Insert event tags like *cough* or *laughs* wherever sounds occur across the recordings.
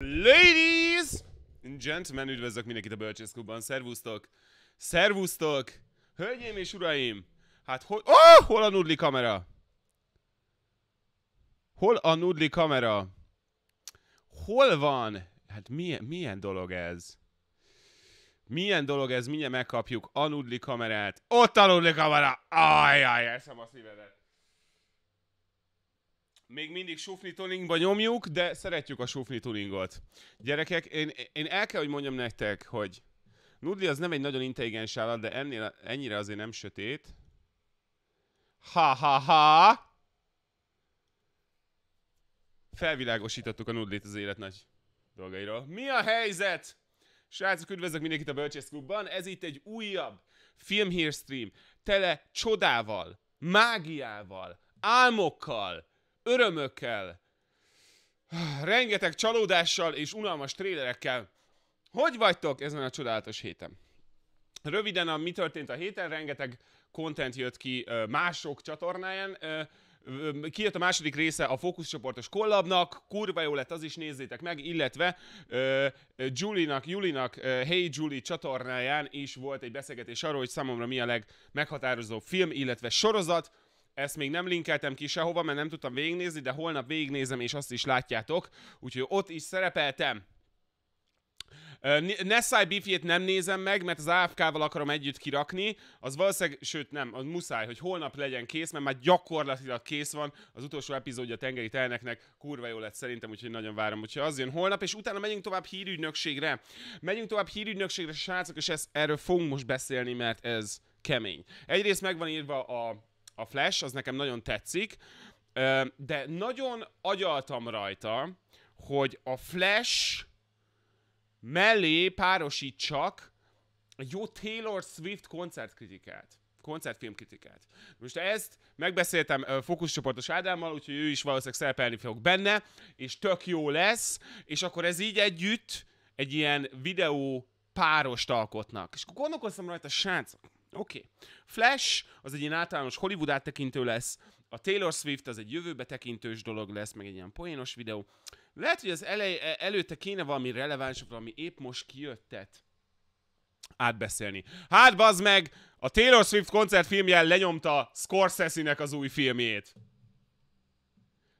Ladies and gentlemen, üdvözlök mindenkit a Bölcsészklubban, szervusztok! Szervusztok! Hölgyeim és uraim! Hát hol... Oh! Hol a nudli kamera? Hol a nudli kamera? Hol van? Hát milyen, milyen dolog ez? Milyen dolog ez? Mindjárt megkapjuk a nudli kamerát. Ott a nudli kamera! Ajaj, eszem a szívedet! Még mindig sufni tuningba nyomjuk, de szeretjük a sufni tuningot. Gyerekek, én, én el kell, hogy mondjam nektek, hogy Nudli az nem egy nagyon intelligens állat, de ennél, ennyire azért nem sötét. Ha-ha-ha! Felvilágosítottuk a Nudlit az élet nagy dolgairól. Mi a helyzet? Srácok, üdvözlök mindenkit a Bölcsész Klubban. Ez itt egy újabb Film Stream. Tele csodával, mágiával, álmokkal, örömökkel, rengeteg csalódással és unalmas trélerekkel. Hogy vagytok ezen a csodálatos héten? Röviden a mi történt a héten, rengeteg content jött ki mások csatornáján. Kijött a második része a fókuszcsoportos kollabnak, kurva jó lett, az is nézzétek meg, illetve uh, Julinak, Julinak, uh, Hey Julie csatornáján is volt egy beszélgetés arról, hogy számomra mi a legmeghatározóbb film, illetve sorozat, ezt még nem linkeltem ki sehova, mert nem tudtam végignézni, de holnap végignézem, és azt is látjátok. Úgyhogy ott is szerepeltem. Uh, Nessai bifjét nem nézem meg, mert az AFK-val akarom együtt kirakni. Az valószínűleg, sőt nem, az muszáj, hogy holnap legyen kész, mert már gyakorlatilag kész van. Az utolsó epizódja a tengeri telneknek kurva jó lett szerintem, úgyhogy nagyon várom, hogyha az jön holnap, és utána megyünk tovább hírügynökségre. Megyünk tovább hírügynökségre, srácok, és ez, erről fogunk most beszélni, mert ez kemény. Egyrészt megvan írva a a Flash, az nekem nagyon tetszik, de nagyon agyaltam rajta, hogy a Flash mellé párosítsak egy jó Taylor Swift koncertkritikát koncertfilmkritikát. Most ezt megbeszéltem uh, fókuszcsoportos Ádámmal, úgyhogy ő is valószínűleg szerepelni fog benne, és tök jó lesz, és akkor ez így együtt egy ilyen videó párost alkotnak. És akkor gondolkoztam rajta, srácok, Oké. Okay. Flash az egy ilyen általános Hollywood áttekintő lesz, a Taylor Swift az egy jövőbe tekintős dolog lesz, meg egy ilyen poénos videó. Lehet, hogy az elej, e, előtte kéne valami releváns, valami épp most kijöttet átbeszélni. Hát bazd meg, a Taylor Swift koncertfilmjel lenyomta Scorsese-nek az új filmjét.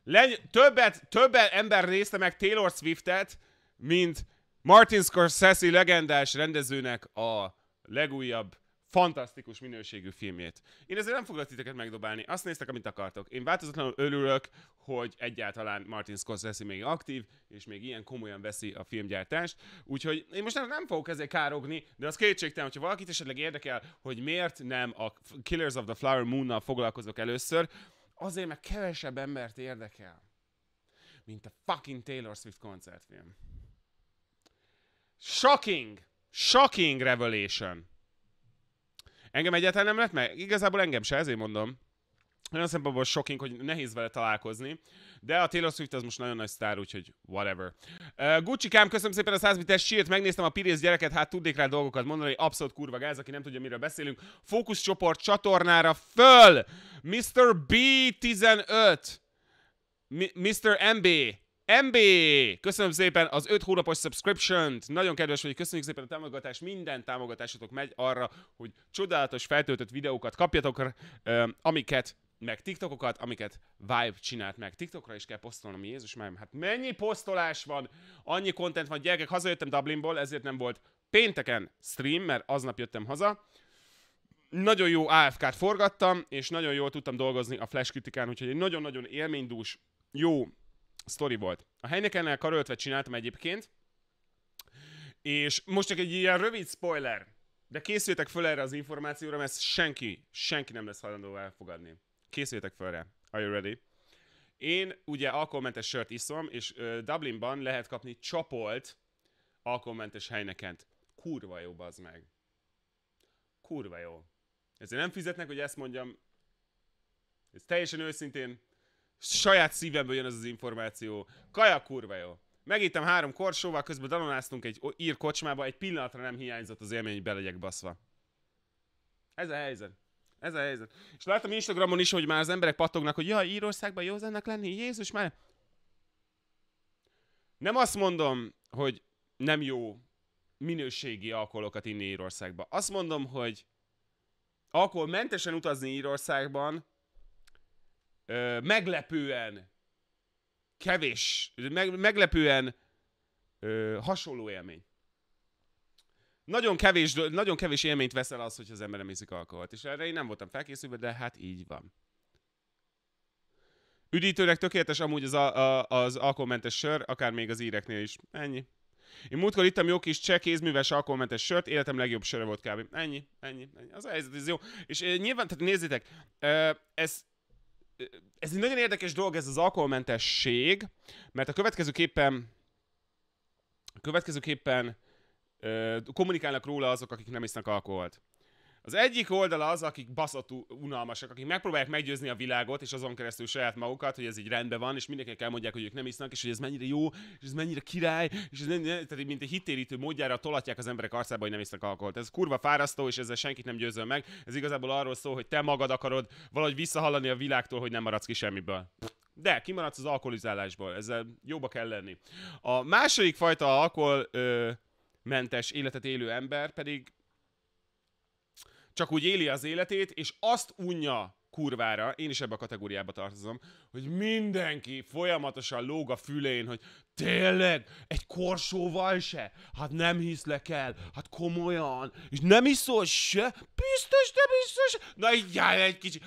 Leny- többet, többet ember nézte meg Taylor Swiftet, mint Martin Scorsese legendás rendezőnek a legújabb fantasztikus minőségű filmjét. Én ezért nem fogok titeket megdobálni. Azt néztek, amit akartok. Én változatlanul örülök, hogy egyáltalán Martin Scorsese még aktív, és még ilyen komolyan veszi a filmgyártást. Úgyhogy én most nem, nem fogok ezzel károgni, de az kétségtelen, hogyha valakit esetleg érdekel, hogy miért nem a Killers of the Flower Moon-nal foglalkozok először, azért, mert kevesebb embert érdekel, mint a fucking Taylor Swift koncertfilm. Shocking! Shocking revelation! Engem egyáltalán nem lett meg. Igazából engem se, ezért mondom. Olyan szempontból shocking, hogy nehéz vele találkozni. De a Taylor Swift az most nagyon nagy sztár, úgyhogy whatever. Uh, Gucci Kám, köszönöm szépen a 100 bites sírt, megnéztem a Pirész gyereket, hát tudnék rá dolgokat mondani, abszolút kurva gáz, aki nem tudja, miről beszélünk. csoport csatornára föl! Mr. B15! Mi- Mr. MB! MB, köszönöm szépen az 5 hónapos subscription-t. Nagyon kedves vagy, köszönjük szépen a támogatást. Minden támogatásotok megy arra, hogy csodálatos feltöltött videókat kapjatok, amiket meg TikTokokat, amiket Vibe csinált meg. TikTokra is kell posztolnom, Jézus már, hát mennyi posztolás van, annyi kontent van, gyerekek, hazajöttem Dublinból, ezért nem volt pénteken stream, mert aznap jöttem haza. Nagyon jó AFK-t forgattam, és nagyon jól tudtam dolgozni a Flash kritikán, úgyhogy egy nagyon-nagyon élménydús, jó sztori volt. A Heinekennel karöltve csináltam egyébként, és most csak egy ilyen rövid spoiler, de készültek föl erre az információra, mert ezt senki, senki nem lesz hajlandó elfogadni. Készültek föl erre. Are you ready? Én ugye alkoholmentes sört iszom, és Dublinban lehet kapni csapolt alkoholmentes Heinekent. Kurva jó, bazd meg. Kurva jó. Ezért nem fizetnek, hogy ezt mondjam. Ez teljesen őszintén Saját szívemből jön ez az információ. Kaja kurva jó. Megittem három korsóval, közben danonáztunk egy ír kocsmába, egy pillanatra nem hiányzott az élmény, hogy belegyek baszva. Ez a helyzet. Ez a helyzet. És láttam Instagramon is, hogy már az emberek pattognak, hogy jaj, Írországban jó zennek lenni, Jézus már. Nem azt mondom, hogy nem jó minőségi alkoholokat inni Írországba. Azt mondom, hogy alkoholmentesen utazni Írországban meglepően kevés, meg, meglepően ö, hasonló élmény. Nagyon kevés, nagyon kevés élményt veszel az, hogy az ember nem iszik alkoholt. És erre én nem voltam felkészülve, de hát így van. Üdítőnek tökéletes amúgy az, a, a, az alkoholmentes sör, akár még az íreknél is. Ennyi. Én múltkor ittam jó kis cseh kézműves alkoholmentes sört, életem legjobb sörre volt kb. Ennyi, ennyi, ennyi. Az a helyzet, ez jó. És e, nyilván, tehát nézzétek, e, ez, ez egy nagyon érdekes dolog, ez az alkoholmentesség, mert a következőképpen következőképpen ö, kommunikálnak róla azok, akik nem isznak alkoholt. Az egyik oldala az, akik baszatú unalmasak, akik megpróbálják meggyőzni a világot, és azon keresztül saját magukat, hogy ez így rendben van, és mindenkinek elmondják, hogy ők nem isznak, és hogy ez mennyire jó, és ez mennyire király, és ez nem, tehát mint egy hitérítő módjára tolatják az emberek arcába, hogy nem isznak alkoholt. Ez kurva fárasztó, és ezzel senkit nem győzöl meg. Ez igazából arról szól, hogy te magad akarod valahogy visszahallani a világtól, hogy nem maradsz ki semmiből. De kimaradsz az alkoholizálásból, ezzel jobba kell lenni. A második fajta alkohol mentes életet élő ember pedig csak úgy éli az életét, és azt unja kurvára, én is ebbe a kategóriába tartozom, hogy mindenki folyamatosan lóg a fülén, hogy tényleg, egy korsóval se? Hát nem hiszlek el, hát komolyan, és nem iszol se? Biztos, de biztos, na így áll egy kicsi.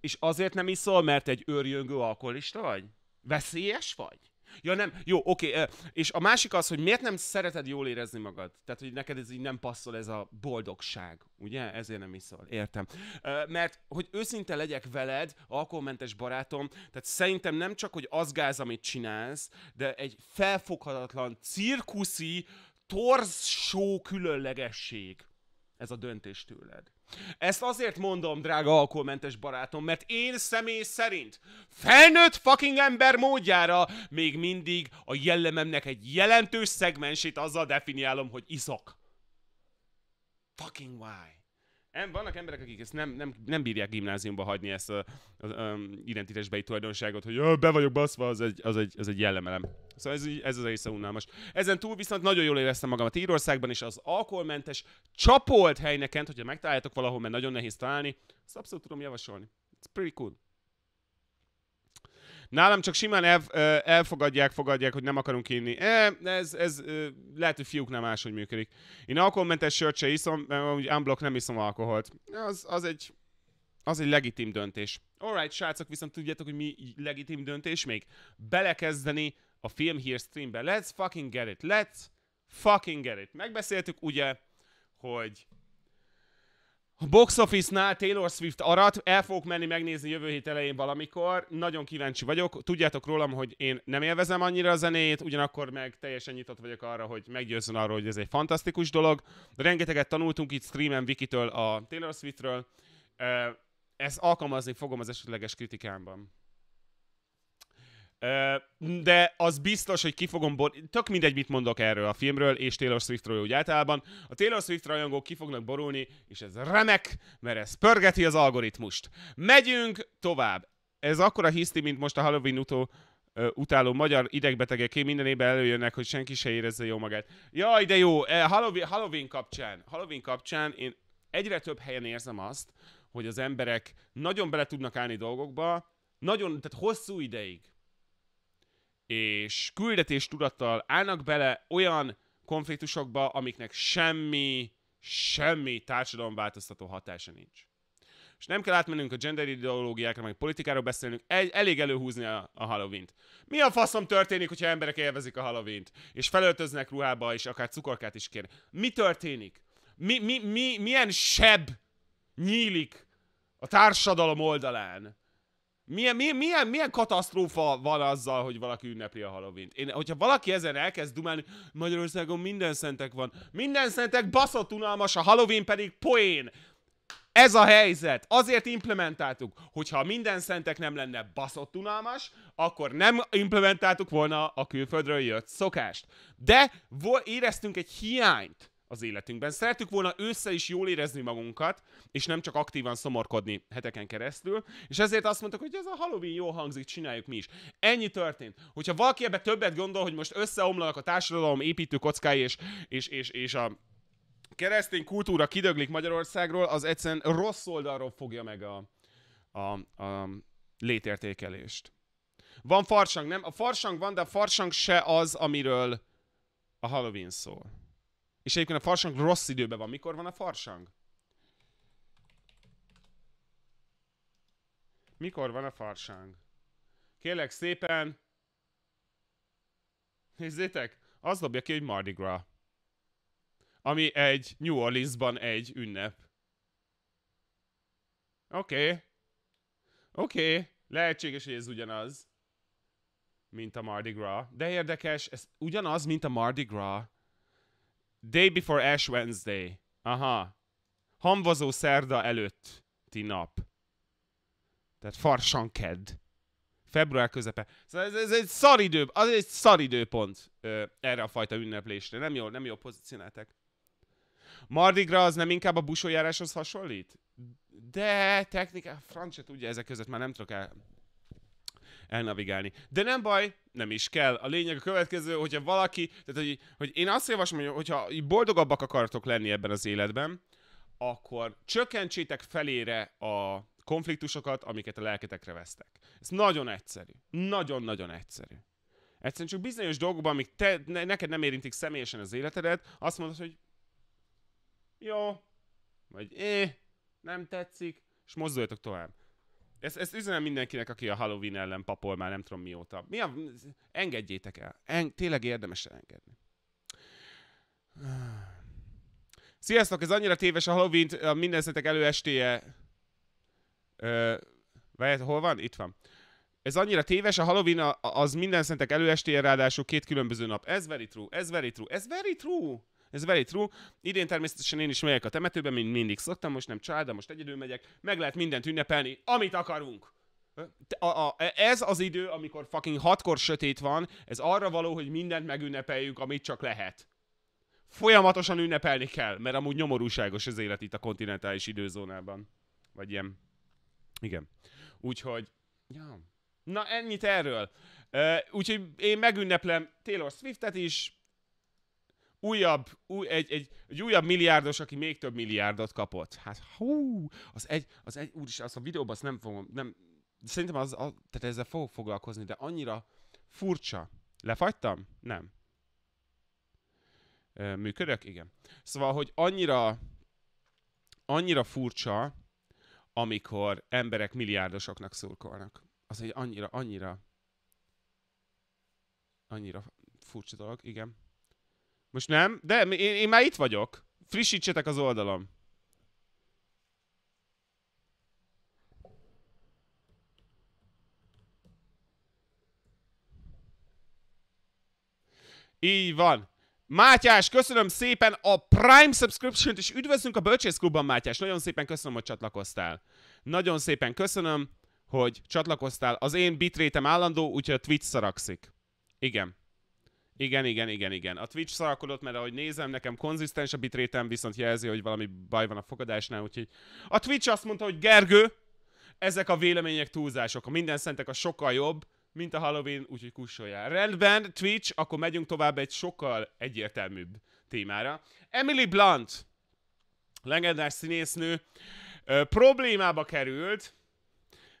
És azért nem iszol, mert egy őrjöngő alkoholista vagy? Veszélyes vagy? Ja nem, jó, oké. Okay. És a másik az, hogy miért nem szereted jól érezni magad? Tehát, hogy neked ez így nem passzol ez a boldogság, ugye? Ezért nem iszol. Értem. Mert, hogy őszinte legyek veled, alkoholmentes barátom, tehát szerintem nem csak, hogy az gáz, amit csinálsz, de egy felfoghatatlan, cirkuszi, torz show különlegesség ez a döntés tőled. Ezt azért mondom, drága alkoholmentes barátom, mert én személy szerint felnőtt fucking ember módjára még mindig a jellememnek egy jelentős szegmensét azzal definiálom, hogy iszok. Fucking why? em, vannak emberek, akik ezt nem, nem, nem bírják gimnáziumba hagyni ezt az, az, az identitásbeli tulajdonságot, hogy be vagyok baszva, az egy, az egy, az egy jellemelem. Szóval ez, ez az egészen unalmas. Ezen túl viszont nagyon jól éreztem a Írországban, és az alkoholmentes csapolt helynekent, hogyha megtaláljátok valahol, mert nagyon nehéz találni, azt abszolút tudom javasolni. It's pretty cool. Nálam csak simán el, elfogadják, fogadják, hogy nem akarunk inni. E, ez, ez lehet, hogy nem máshogy működik. Én alkoholmentes sört se iszom, mert úgy unblock nem iszom alkoholt. Az, az egy az egy legitim döntés. Alright, srácok, viszont tudjátok, hogy mi legitim döntés még? Belekezdeni a film hír streambe. Let's fucking get it. Let's fucking get it. Megbeszéltük ugye, hogy a box office-nál Taylor Swift arat, el fogok menni megnézni jövő hét elején valamikor, nagyon kíváncsi vagyok, tudjátok rólam, hogy én nem élvezem annyira a zenét, ugyanakkor meg teljesen nyitott vagyok arra, hogy meggyőzzön arról, hogy ez egy fantasztikus dolog. Rengeteget tanultunk itt streamen Vikitől a Taylor Swiftről, ezt alkalmazni fogom az esetleges kritikámban de az biztos, hogy ki fogom bor... Tök mindegy, mit mondok erről a filmről, és Taylor Swiftről úgy általában. A Taylor Swift rajongók ki fognak borulni, és ez remek, mert ez pörgeti az algoritmust. Megyünk tovább. Ez akkora hiszti, mint most a Halloween utó utáló magyar idegbetegeké minden évben előjönnek, hogy senki se érezze jó magát. Jaj, de jó! Halloween, Halloween kapcsán, Halloween kapcsán én egyre több helyen érzem azt, hogy az emberek nagyon bele tudnak állni dolgokba, nagyon, tehát hosszú ideig és küldetés tudattal állnak bele olyan konfliktusokba, amiknek semmi, semmi változtató hatása nincs. És nem kell átmennünk a gender ideológiákra, meg politikáról beszélnünk, egy, elég előhúzni a, a Halloween-t. Mi a faszom történik, hogyha emberek élvezik a halloween és felöltöznek ruhába, és akár cukorkát is kér? Mi történik? Mi, mi, mi, milyen seb nyílik a társadalom oldalán? Milyen, milyen, milyen, milyen katasztrófa van azzal, hogy valaki ünnepli a halloween Én, hogyha valaki ezen elkezd dumálni, Magyarországon minden szentek van. Minden szentek baszott unalmas, a Halloween pedig poén. Ez a helyzet. Azért implementáltuk, hogyha minden szentek nem lenne baszott unalmas, akkor nem implementáltuk volna a külföldről jött szokást. De éreztünk egy hiányt az életünkben. Szerettük volna össze is jól érezni magunkat, és nem csak aktívan szomorkodni heteken keresztül, és ezért azt mondtuk, hogy ez a Halloween jó hangzik, csináljuk mi is. Ennyi történt. Hogyha valaki ebbe többet gondol, hogy most összeomlanak a társadalom építő kockái, és, és, és, és a keresztény kultúra kidöglik Magyarországról, az egyszerűen rossz oldalról fogja meg a, a, a létértékelést. Van farsang, nem? A farsang van, de a farsang se az, amiről a Halloween szól. És egyébként a farsang rossz időben van. Mikor van a farsang? Mikor van a farsang? Kérlek szépen... Nézzétek, az dobja ki, hogy Mardi Gras. Ami egy New Orleansban egy ünnep. Oké. Okay. Oké, okay. lehetséges, hogy ez ugyanaz, mint a Mardi Gras. De érdekes, ez ugyanaz, mint a Mardi Gras. Day before Ash Wednesday. Aha. Hamvazó szerda előtti nap. Tehát ked, Február közepe. Szóval ez, ez egy szar idő, az egy szar időpont ö, erre a fajta ünneplésre. Nem jó, nem jó pozícionáltak. Mardigra az nem inkább a busójáráshoz hasonlít? De technika, francia tudja ezek között, már nem tudok el elnavigálni. De nem baj, nem is kell. A lényeg a következő, hogyha valaki, tehát hogy, hogy én azt javaslom, hogy hogyha boldogabbak akartok lenni ebben az életben, akkor csökkentsétek felére a konfliktusokat, amiket a lelketekre vesztek. Ez nagyon egyszerű. Nagyon-nagyon egyszerű. Egyszerűen csak bizonyos dolgokban, amik te, ne, neked nem érintik személyesen az életedet, azt mondod, hogy jó, vagy é, eh, nem tetszik, és mozduljatok tovább. Ezt, ezt üzenem mindenkinek, aki a Halloween ellen papol már nem tudom mióta. Mi a... Engedjétek el. En... Tényleg érdemes elengedni. Sziasztok, ez annyira téves a Halloween a mindenzetek előestéje. Ö, vagy, hol van? Itt van. Ez annyira téves, a Halloween az minden szentek előestéje, ráadásul két különböző nap. Ez very true, ez very true, ez very true! Ez very true. Idén természetesen én is megyek a temetőbe, mint mindig szoktam, most nem család, de most egyedül megyek. Meg lehet mindent ünnepelni, amit akarunk. A, a, ez az idő, amikor fucking hatkor sötét van, ez arra való, hogy mindent megünnepeljük, amit csak lehet. Folyamatosan ünnepelni kell, mert amúgy nyomorúságos az élet itt a kontinentális időzónában. Vagy ilyen. Igen. Úgyhogy, ja. Na ennyit erről. Uh, úgyhogy én megünneplem Taylor Swiftet is, újabb, új, egy, egy, egy újabb milliárdos, aki még több milliárdot kapott. Hát hú, az egy, az egy, is, az a videóban azt nem fogom, nem, szerintem az, az, tehát ezzel fogok foglalkozni, de annyira furcsa. Lefagytam? Nem. Működök? Igen. Szóval, hogy annyira, annyira furcsa, amikor emberek milliárdosoknak szurkolnak. Az egy annyira, annyira, annyira furcsa dolog, igen. Most nem? De én, én már itt vagyok. Frissítsetek az oldalam. Így van. Mátyás, köszönöm szépen a Prime subscription-t, és üdvözlünk a Bölcsész Klubban, Mátyás. Nagyon szépen köszönöm, hogy csatlakoztál. Nagyon szépen köszönöm, hogy csatlakoztál. Az én bitrétem állandó, úgyhogy a Twitch szarakszik. Igen. Igen, igen, igen, igen. A Twitch szarakodott, mert ahogy nézem, nekem konzisztens a bitrétem, viszont jelzi, hogy valami baj van a fogadásnál, úgyhogy... A Twitch azt mondta, hogy Gergő, ezek a vélemények túlzások. A minden szentek a sokkal jobb, mint a Halloween, úgyhogy kussoljál. Rendben, Twitch, akkor megyünk tovább egy sokkal egyértelműbb témára. Emily Blunt, legendás színésznő, ö, problémába került,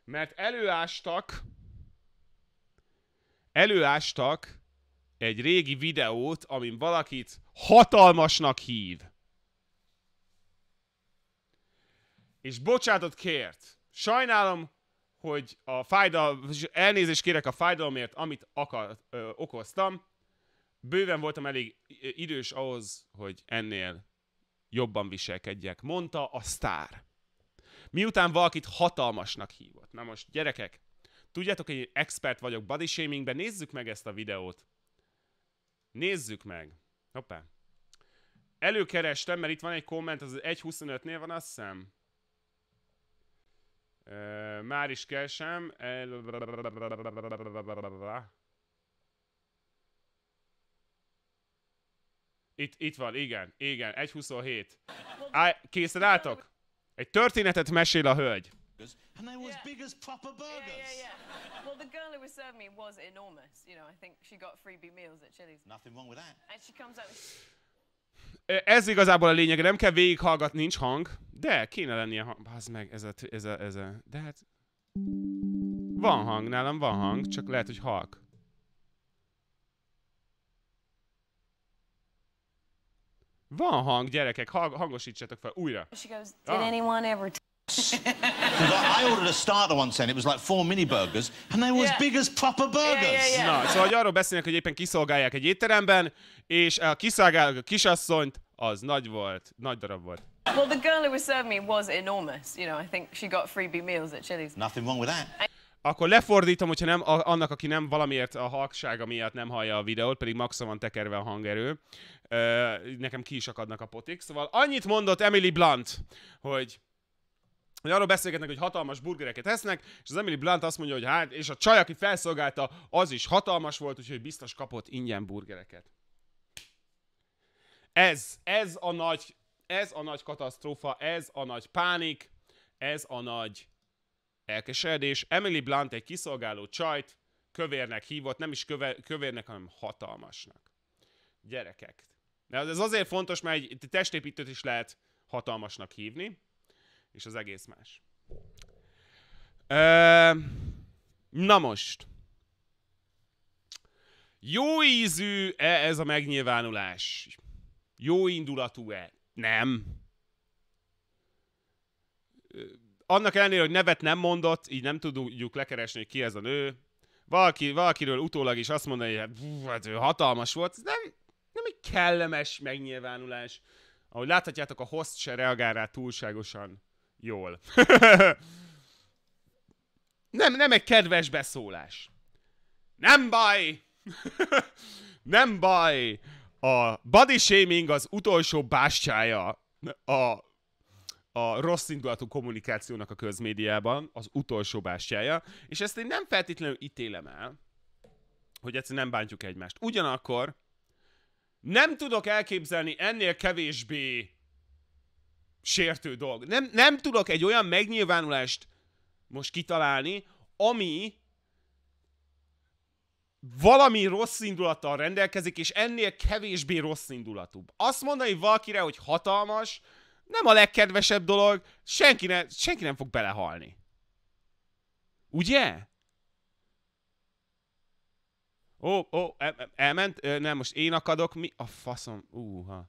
mert előástak, előástak egy régi videót, amin valakit hatalmasnak hív. És bocsátot kért. Sajnálom, hogy a fájdalom, elnézést kérek a fájdalomért, amit akar, ö, okoztam. Bőven voltam elég idős ahhoz, hogy ennél jobban viselkedjek, mondta a sztár. Miután valakit hatalmasnak hívott. Na most, gyerekek, tudjátok, hogy én expert vagyok body shamingben, nézzük meg ezt a videót. Nézzük meg. Hoppá. Előkerestem, mert itt van egy komment, az 1.25-nél van, azt hiszem. már is keresem. Itt, itt van, igen, igen, 1.27. készen álltok? Egy történetet mesél a hölgy burgers, and they were yeah. as big as proper burgers. Yeah, yeah, yeah. well, the girl who was serving me was enormous. You know, I think she got freebie meals at Chili's. Nothing wrong with that. And she comes out. With... Ez igazából a lényeg, nem kell végighallgatni, nincs hang, de kéne lenni a hang. Bazd meg, ez a, ez a, ez a, de hát... Van hang, nálam van hang, csak lehet, hogy halk. Van hang, gyerekek, hang, hangosítsatok fel újra. She goes, ah. Did anyone ever nuts. *laughs* I ordered a starter once and it was like four mini burgers and they were yeah. as big as proper burgers. Yeah, yeah, yeah. Na, szóval hogy arról beszélnek, hogy éppen kiszolgálják egy étteremben, és a kiszolgálják a kisasszonyt, az nagy volt, nagy darab volt. Well, the girl who was serving me was enormous. You know, I think she got freebie meals at Chili's. Nothing wrong with that. Akkor lefordítom, hogyha nem, a, annak, aki nem valamiért a halksága miatt nem hallja a videót, pedig maximum van tekerve a hangerő. Ö, nekem ki is akadnak a potik. Szóval annyit mondott Emily Blunt, hogy hogy arról beszélgetnek, hogy hatalmas burgereket esznek, és az Emily Blunt azt mondja, hogy hát, és a csaj, aki felszolgálta, az is hatalmas volt, úgyhogy biztos kapott ingyen burgereket. Ez, ez a nagy, ez a nagy katasztrófa, ez a nagy pánik, ez a nagy elkeseredés. Emily Blunt egy kiszolgáló csajt kövérnek hívott, nem is köve, kövérnek, hanem hatalmasnak. Gyerekek. De ez azért fontos, mert egy testépítőt is lehet hatalmasnak hívni és az egész más. Ö, na most. Jó ízű-e ez a megnyilvánulás? Jó indulatú-e? Nem. Annak ellenére, hogy nevet nem mondott, így nem tudjuk lekeresni, hogy ki ez a nő. Valaki, valakiről utólag is azt mondani, hogy hát ő hatalmas volt. Ez nem, nem egy kellemes megnyilvánulás. Ahogy láthatjátok, a host se reagál rá túlságosan jól. *laughs* nem, nem egy kedves beszólás. Nem baj! *laughs* nem baj! A body shaming az utolsó bástyája a a rossz indulatú kommunikációnak a közmédiában az utolsó bástyája, és ezt én nem feltétlenül ítélem el, hogy egyszerűen nem bántjuk egymást. Ugyanakkor nem tudok elképzelni ennél kevésbé sértő dolog. Nem, nem tudok egy olyan megnyilvánulást most kitalálni, ami valami rossz indulattal rendelkezik, és ennél kevésbé rossz indulatúbb. Azt mondani valakire, hogy hatalmas, nem a legkedvesebb dolog, senki, ne, senki nem fog belehalni. Ugye? Ó, ó, e, e, elment? Nem, most én akadok, mi? A faszom, úha. Uh,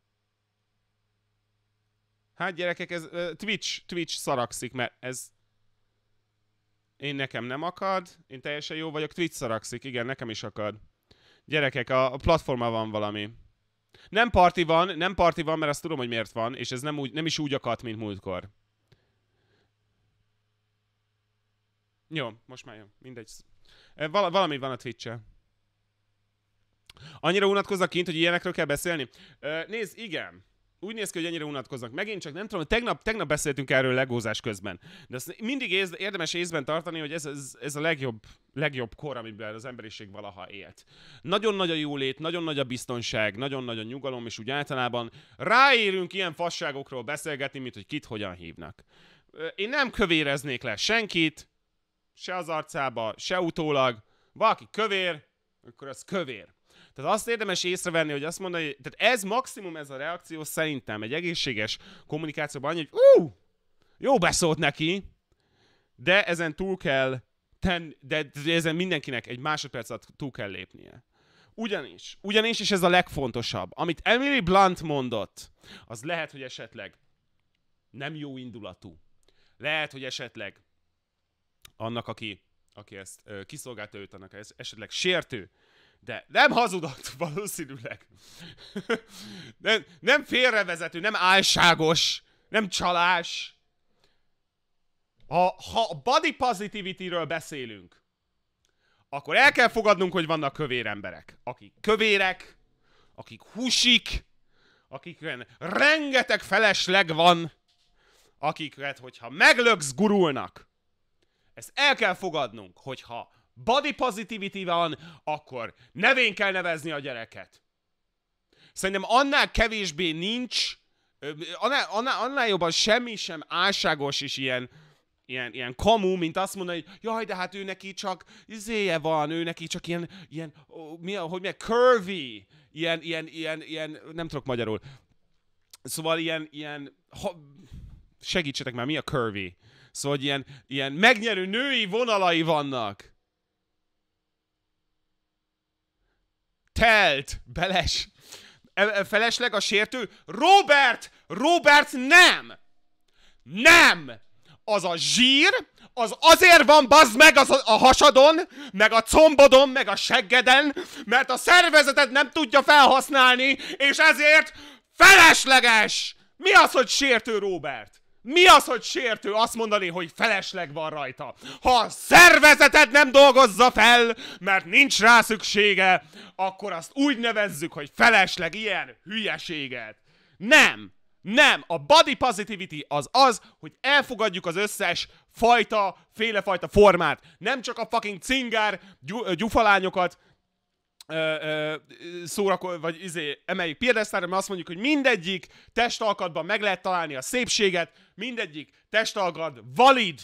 Hát gyerekek, ez Twitch, Twitch szarakszik, mert ez én nekem nem akad, én teljesen jó vagyok, Twitch szarakszik, igen, nekem is akad. Gyerekek, a, a platforma van valami. Nem parti van, nem parti van, mert azt tudom, hogy miért van, és ez nem, úgy, nem is úgy akadt, mint múltkor. Jó, most már jó, mindegy. Val- valami van a twitch -e. Annyira unatkoznak kint, hogy ilyenekről kell beszélni? Ö, nézd, igen úgy néz ki, hogy ennyire unatkoznak. Megint csak nem tudom, tegnap, tegnap beszéltünk erről legózás közben. De azt mindig éz, érdemes észben tartani, hogy ez, ez, ez a legjobb, legjobb kor, amiben az emberiség valaha élt. Nagyon nagy a jólét, nagyon nagy a biztonság, nagyon nagy a nyugalom, és úgy általában ráérünk ilyen fasságokról beszélgetni, mint hogy kit hogyan hívnak. Én nem kövéreznék le senkit, se az arcába, se utólag. Valaki kövér, akkor az kövér. Tehát azt érdemes észrevenni, hogy azt mondani, hogy, tehát ez maximum ez a reakció szerintem egy egészséges kommunikációban annyi, hogy ú, jó beszólt neki, de ezen túl kell ten, de ezen mindenkinek egy másodperc alatt túl kell lépnie. Ugyanis, ugyanis, és ez a legfontosabb, amit Emily Blunt mondott, az lehet, hogy esetleg nem jó indulatú. Lehet, hogy esetleg annak, aki, aki ezt ö, kiszolgálta őt, annak esetleg sértő, de nem hazudott valószínűleg. *laughs* nem, nem félrevezető, nem álságos, nem csalás. Ha, ha body positivity-ről beszélünk, akkor el kell fogadnunk, hogy vannak kövér emberek. Akik kövérek, akik húsik, akikben rengeteg felesleg van, akiket, hogyha meglöksz, gurulnak. Ezt el kell fogadnunk, hogyha body positivity van, akkor nevén kell nevezni a gyereket. Szerintem annál kevésbé nincs, annál, annál, annál jobban semmi sem álságos és ilyen, ilyen, ilyen kamu, mint azt mondani, hogy jaj, de hát ő neki csak izéje van, ő neki csak ilyen, ilyen ó, mi, hogy milyen curvy, ilyen, ilyen, ilyen, ilyen, nem tudok magyarul. Szóval ilyen, ilyen, ha, segítsetek már, mi a curvy? Szóval, hogy ilyen, ilyen megnyerő női vonalai vannak. Kelt, Beles, e, e, felesleg a sértő, Robert, Robert nem! Nem! Az a zsír, az azért van bazd meg az a hasadon, meg a combodon, meg a seggeden, mert a szervezeted nem tudja felhasználni, és ezért felesleges! Mi az, hogy sértő Robert? Mi az, hogy sértő azt mondani, hogy felesleg van rajta? Ha a szervezeted nem dolgozza fel, mert nincs rá szüksége, akkor azt úgy nevezzük, hogy felesleg ilyen hülyeséget. Nem! Nem! A body positivity az az, hogy elfogadjuk az összes fajta, félefajta formát. Nem csak a fucking cingár gyufalányokat, Ö, vagy izé, emeljük példesztára, mert azt mondjuk, hogy mindegyik testalkatban meg lehet találni a szépséget, mindegyik testalkat valid.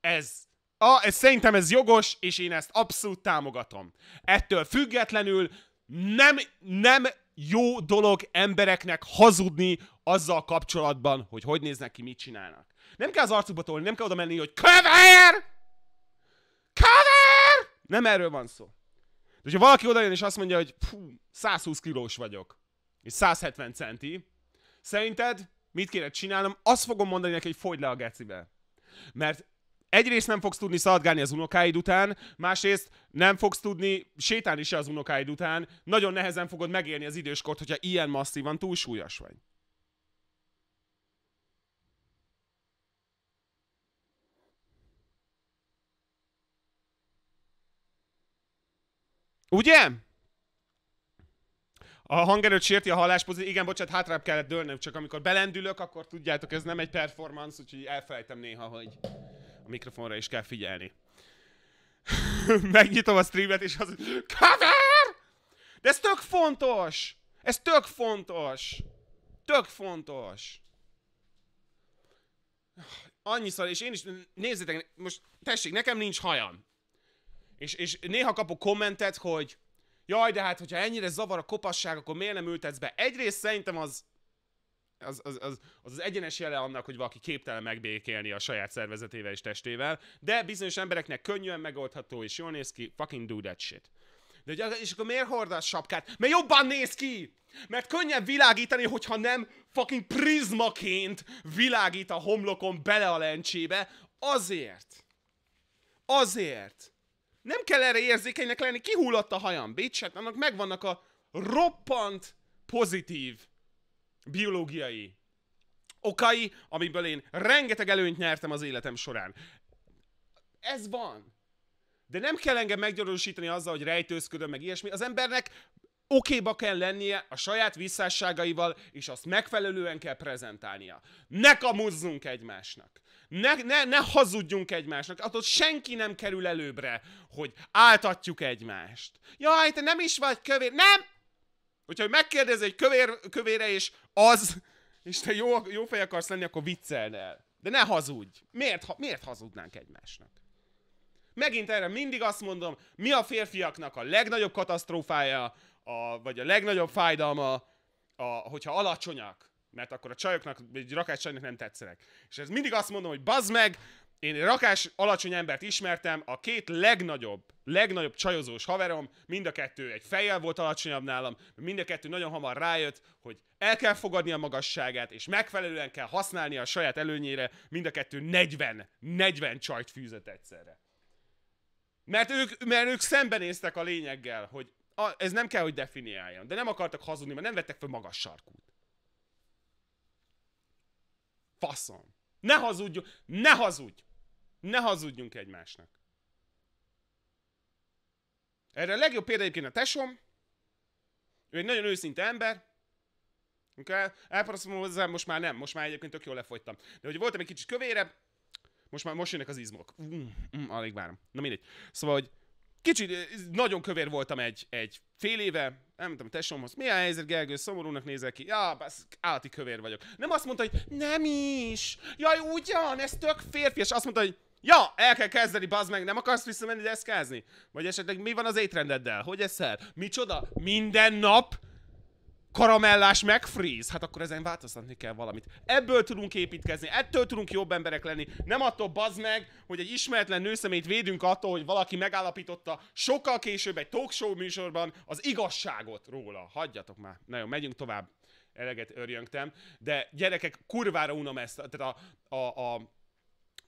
Ez a, ez, szerintem ez jogos, és én ezt abszolút támogatom. Ettől függetlenül nem, nem jó dolog embereknek hazudni azzal kapcsolatban, hogy hogy néznek ki, mit csinálnak. Nem kell az arcukba tolni, nem kell oda menni, hogy kövér! Nem erről van szó. De ha valaki odajön és azt mondja, hogy Pfú, 120 kilós vagyok, és 170 centi, szerinted mit kéne csinálnom? Azt fogom mondani neki, hogy fogy le a gecibe. Mert egyrészt nem fogsz tudni szaladgálni az unokáid után, másrészt nem fogsz tudni sétálni se az unokáid után, nagyon nehezen fogod megélni az időskort, hogyha ilyen masszívan túlsúlyos vagy. Ugye? A hangerőt sérti a halláspozíció. Igen, bocsánat, hátrább kellett dőlnöm, csak amikor belendülök, akkor tudjátok, ez nem egy performance, úgyhogy elfelejtem néha, hogy a mikrofonra is kell figyelni. *laughs* Megnyitom a streamet, és az... Cover! De ez tök fontos! Ez tök fontos! Tök fontos! Annyiszor, és én is, nézzétek, most tessék, nekem nincs hajam. És, és néha kapok kommentet, hogy jaj, de hát, hogyha ennyire zavar a kopasság, akkor miért nem ültetsz be? Egyrészt szerintem az az az, az, az az egyenes jele annak, hogy valaki képtelen megbékélni a saját szervezetével és testével, de bizonyos embereknek könnyűen megoldható, és jól néz ki, fucking do that shit. De hogy, és akkor miért hordasz sapkát? Mert jobban néz ki! Mert könnyebb világítani, hogyha nem fucking prizmaként világít a homlokon bele a lencsébe. Azért. Azért. Nem kell erre érzékenynek lenni, kihullott a hajam, bitch, hát annak megvannak a roppant pozitív biológiai okai, amiből én rengeteg előnyt nyertem az életem során. Ez van. De nem kell engem meggyanúsítani azzal, hogy rejtőzködöm, meg ilyesmi. Az embernek okéba kell lennie a saját visszásságaival, és azt megfelelően kell prezentálnia. Ne kamuzzunk egymásnak! Ne, ne, ne hazudjunk egymásnak, attól senki nem kerül előbbre, hogy áltatjuk egymást. Jaj, te nem is vagy kövér. Nem! Hogyha megkérdez egy kövér, kövére, és az, és te jó, jó fej akarsz lenni, akkor vicceld el. De ne hazudj. Miért, ha, miért hazudnánk egymásnak? Megint erre mindig azt mondom, mi a férfiaknak a legnagyobb katasztrófája, a, vagy a legnagyobb fájdalma, a, hogyha alacsonyak mert akkor a csajoknak, egy rakás csajnak nem tetszenek. És ez mindig azt mondom, hogy bazd meg, én egy rakás alacsony embert ismertem, a két legnagyobb, legnagyobb csajozós haverom, mind a kettő egy fejjel volt alacsonyabb nálam, mind a kettő nagyon hamar rájött, hogy el kell fogadni a magasságát, és megfelelően kell használni a saját előnyére, mind a kettő 40, 40 csajt fűzött egyszerre. Mert ők, mert ők szembenéztek a lényeggel, hogy a, ez nem kell, hogy definiáljon, de nem akartak hazudni, mert nem vettek fel magas sarkút. Faszom. Ne hazudjunk, ne hazudj! Ne hazudjunk egymásnak. Erre a legjobb példa egyébként a tesom. Ő egy nagyon őszinte ember. El, Elparasztom hozzá, most már nem, most már egyébként tök jól lefogytam. De hogy voltam egy kicsit kövérebb, most már most jönnek az izmok. Mm, mm, alig várom. Na mindegy. Szóval, hogy Kicsit, eh, nagyon kövér voltam egy, egy fél éve, nem mondtam a tesómhoz, mi a helyzet, Gergő, szomorúnak nézel ki, ja, basz, állati kövér vagyok. Nem azt mondta, hogy nem is, jaj, ugyan, ez tök férfi, és azt mondta, hogy Ja, el kell kezdeni, bazd meg, nem akarsz visszamenni deszkázni? Vagy esetleg mi van az étrendeddel? Hogy eszel? Micsoda? Minden nap? karamellás megfríz, hát akkor ezen változtatni kell valamit. Ebből tudunk építkezni, ettől tudunk jobb emberek lenni. Nem attól bazd meg, hogy egy ismeretlen nőszemét védünk attól, hogy valaki megállapította sokkal később egy talk show műsorban az igazságot róla. Hagyjatok már. Na jó, megyünk tovább. Eleget örjöngtem. De gyerekek, kurvára unom ezt. Tehát a, a, a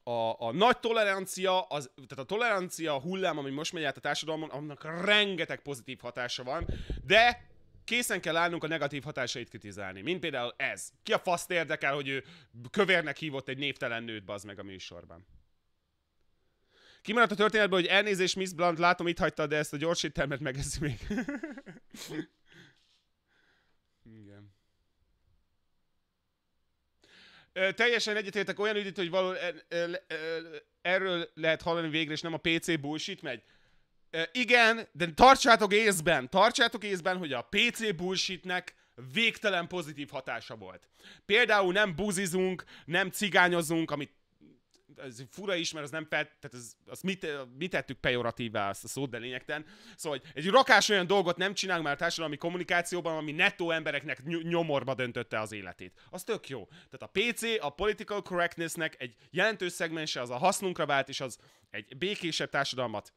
a, a nagy tolerancia, az, tehát a tolerancia hullám, ami most megy át a társadalmon, annak rengeteg pozitív hatása van, de készen kell állnunk a negatív hatásait kritizálni. Mint például ez. Ki a faszt érdekel, hogy ő kövérnek hívott egy névtelen nőt, bazd meg a műsorban. Kimaradt a történetből, hogy elnézés Miss Blunt, látom itt hagyta, de ezt a gyors éttermet megeszi még. *laughs* Igen. Ö, teljesen egyetértek olyan üdít, hogy való erről lehet hallani végre, és nem a PC bullshit megy igen, de tartsátok észben, tartsátok észben, hogy a PC bullshitnek végtelen pozitív hatása volt. Például nem buzizunk, nem cigányozunk, amit ez fura is, mert az nem fel, tehát ez, az mit, mit tettük pejoratívvá azt a szót, de lényegtelen. Szóval hogy egy rakás olyan dolgot nem csinálunk már a társadalmi kommunikációban, ami nettó embereknek ny- nyomorba döntötte az életét. Az tök jó. Tehát a PC a political correctnessnek egy jelentős szegmense az a hasznunkra vált, és az egy békésebb társadalmat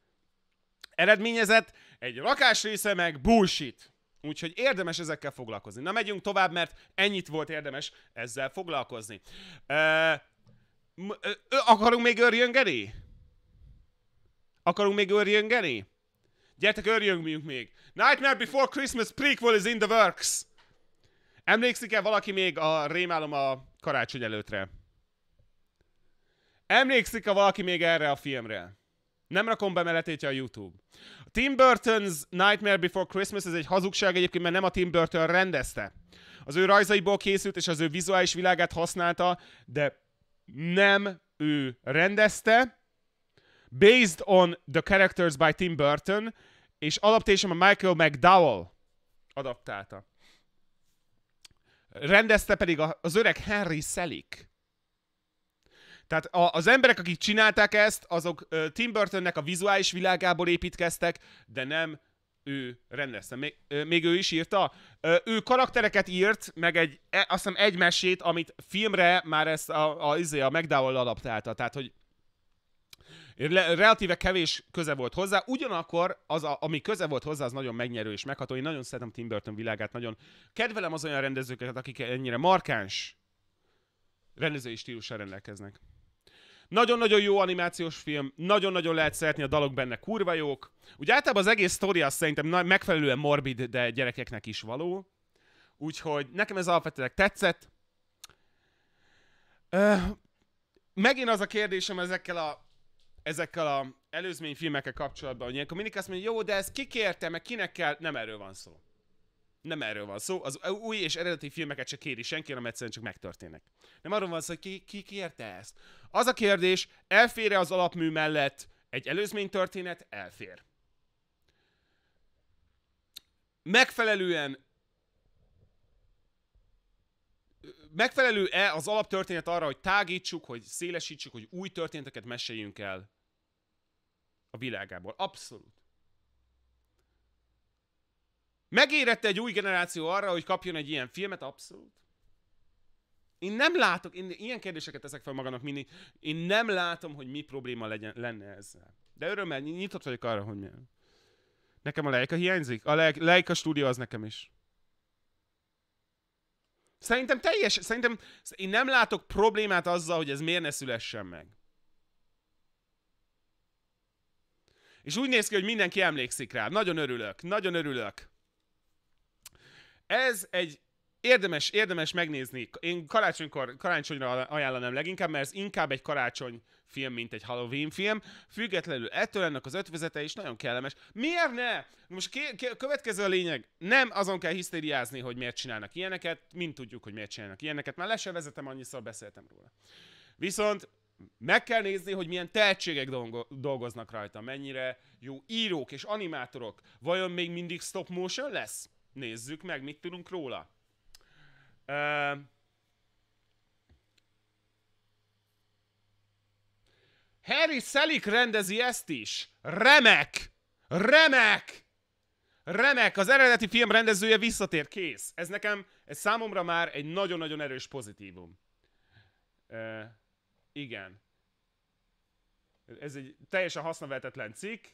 eredményezett, egy rakás része meg bullshit. Úgyhogy érdemes ezekkel foglalkozni. Na megyünk tovább, mert ennyit volt érdemes ezzel foglalkozni. Ö, ö, ö, akarunk még örjöngeni? Akarunk még örjöngeni? Gyertek, örjöngjünk még! Nightmare Before Christmas prequel is in the works! Emlékszik-e valaki még a rémálom a karácsony előttre? Emlékszik-e valaki még erre a filmre? Nem rakom be melletétje a YouTube. A Tim Burton's Nightmare Before Christmas, ez egy hazugság egyébként, mert nem a Tim Burton rendezte. Az ő rajzaiból készült, és az ő vizuális világát használta, de nem ő rendezte. Based on the characters by Tim Burton, és adaptation a Michael McDowell adaptálta. Rendezte pedig az öreg Henry Selick. Tehát a, az emberek, akik csinálták ezt, azok uh, Tim Burtonnek a vizuális világából építkeztek, de nem ő rendezte. Még, uh, még ő is írta. Uh, ő karaktereket írt, meg egy, e, azt hiszem egy mesét, amit filmre már ezt a, a, izé, a, a McDowell adaptálta. Tehát, hogy relatíve kevés köze volt hozzá, ugyanakkor az, a, ami köze volt hozzá, az nagyon megnyerő és megható. Én nagyon szeretem Tim Burton világát, nagyon kedvelem az olyan rendezőket, akik ennyire markáns rendezői stílussal rendelkeznek. Nagyon-nagyon jó animációs film, nagyon-nagyon lehet szeretni, a dalok benne kurva jók. Ugye általában az egész sztori az szerintem megfelelően morbid, de gyerekeknek is való. Úgyhogy nekem ez alapvetően tetszett. Öh, megint az a kérdésem ezekkel a ezekkel a filmekkel kapcsolatban, hogy ilyenkor mindig azt mondja, jó, de ez kikérte, meg kinek kell, nem erről van szó nem erről van szó, az új és eredeti filmeket se kéri senki, hanem egyszerűen csak megtörténnek. Nem arról van szó, hogy ki, ki kérte ezt. Az a kérdés, elfér az alapmű mellett egy előzménytörténet? Elfér. Megfelelően megfelelő-e az alaptörténet arra, hogy tágítsuk, hogy szélesítsük, hogy új történeteket meséljünk el a világából? Abszolút. Megérette egy új generáció arra, hogy kapjon egy ilyen filmet? Abszolút. Én nem látok, én ilyen kérdéseket teszek fel magamnak mindig, én nem látom, hogy mi probléma legyen, lenne ezzel. De örömmel nyitott vagyok arra, hogy milyen. Nekem a lejka hiányzik? A lej- stúdió az nekem is. Szerintem teljes, szerintem én nem látok problémát azzal, hogy ez miért ne szülessen meg. És úgy néz ki, hogy mindenki emlékszik rá. Nagyon örülök, nagyon örülök ez egy érdemes, érdemes megnézni. Én karácsonykor, karácsonyra ajánlanám leginkább, mert ez inkább egy karácsony film, mint egy Halloween film. Függetlenül ettől ennek az ötvözete is nagyon kellemes. Miért ne? Most ké- ké- következő a lényeg. Nem azon kell hisztériázni, hogy miért csinálnak ilyeneket, mint tudjuk, hogy miért csinálnak ilyeneket. Már lesen vezetem, annyiszor beszéltem róla. Viszont meg kell nézni, hogy milyen tehetségek dolgoznak rajta, mennyire jó írók és animátorok. Vajon még mindig stop motion lesz? Nézzük meg, mit tudunk róla. Uh, Harry Selick rendezi ezt is. Remek! Remek! Remek! Az eredeti film rendezője visszatér, kész. Ez nekem, ez számomra már egy nagyon-nagyon erős pozitívum. Uh, igen. Ez egy teljesen hasznaveltetlen cikk.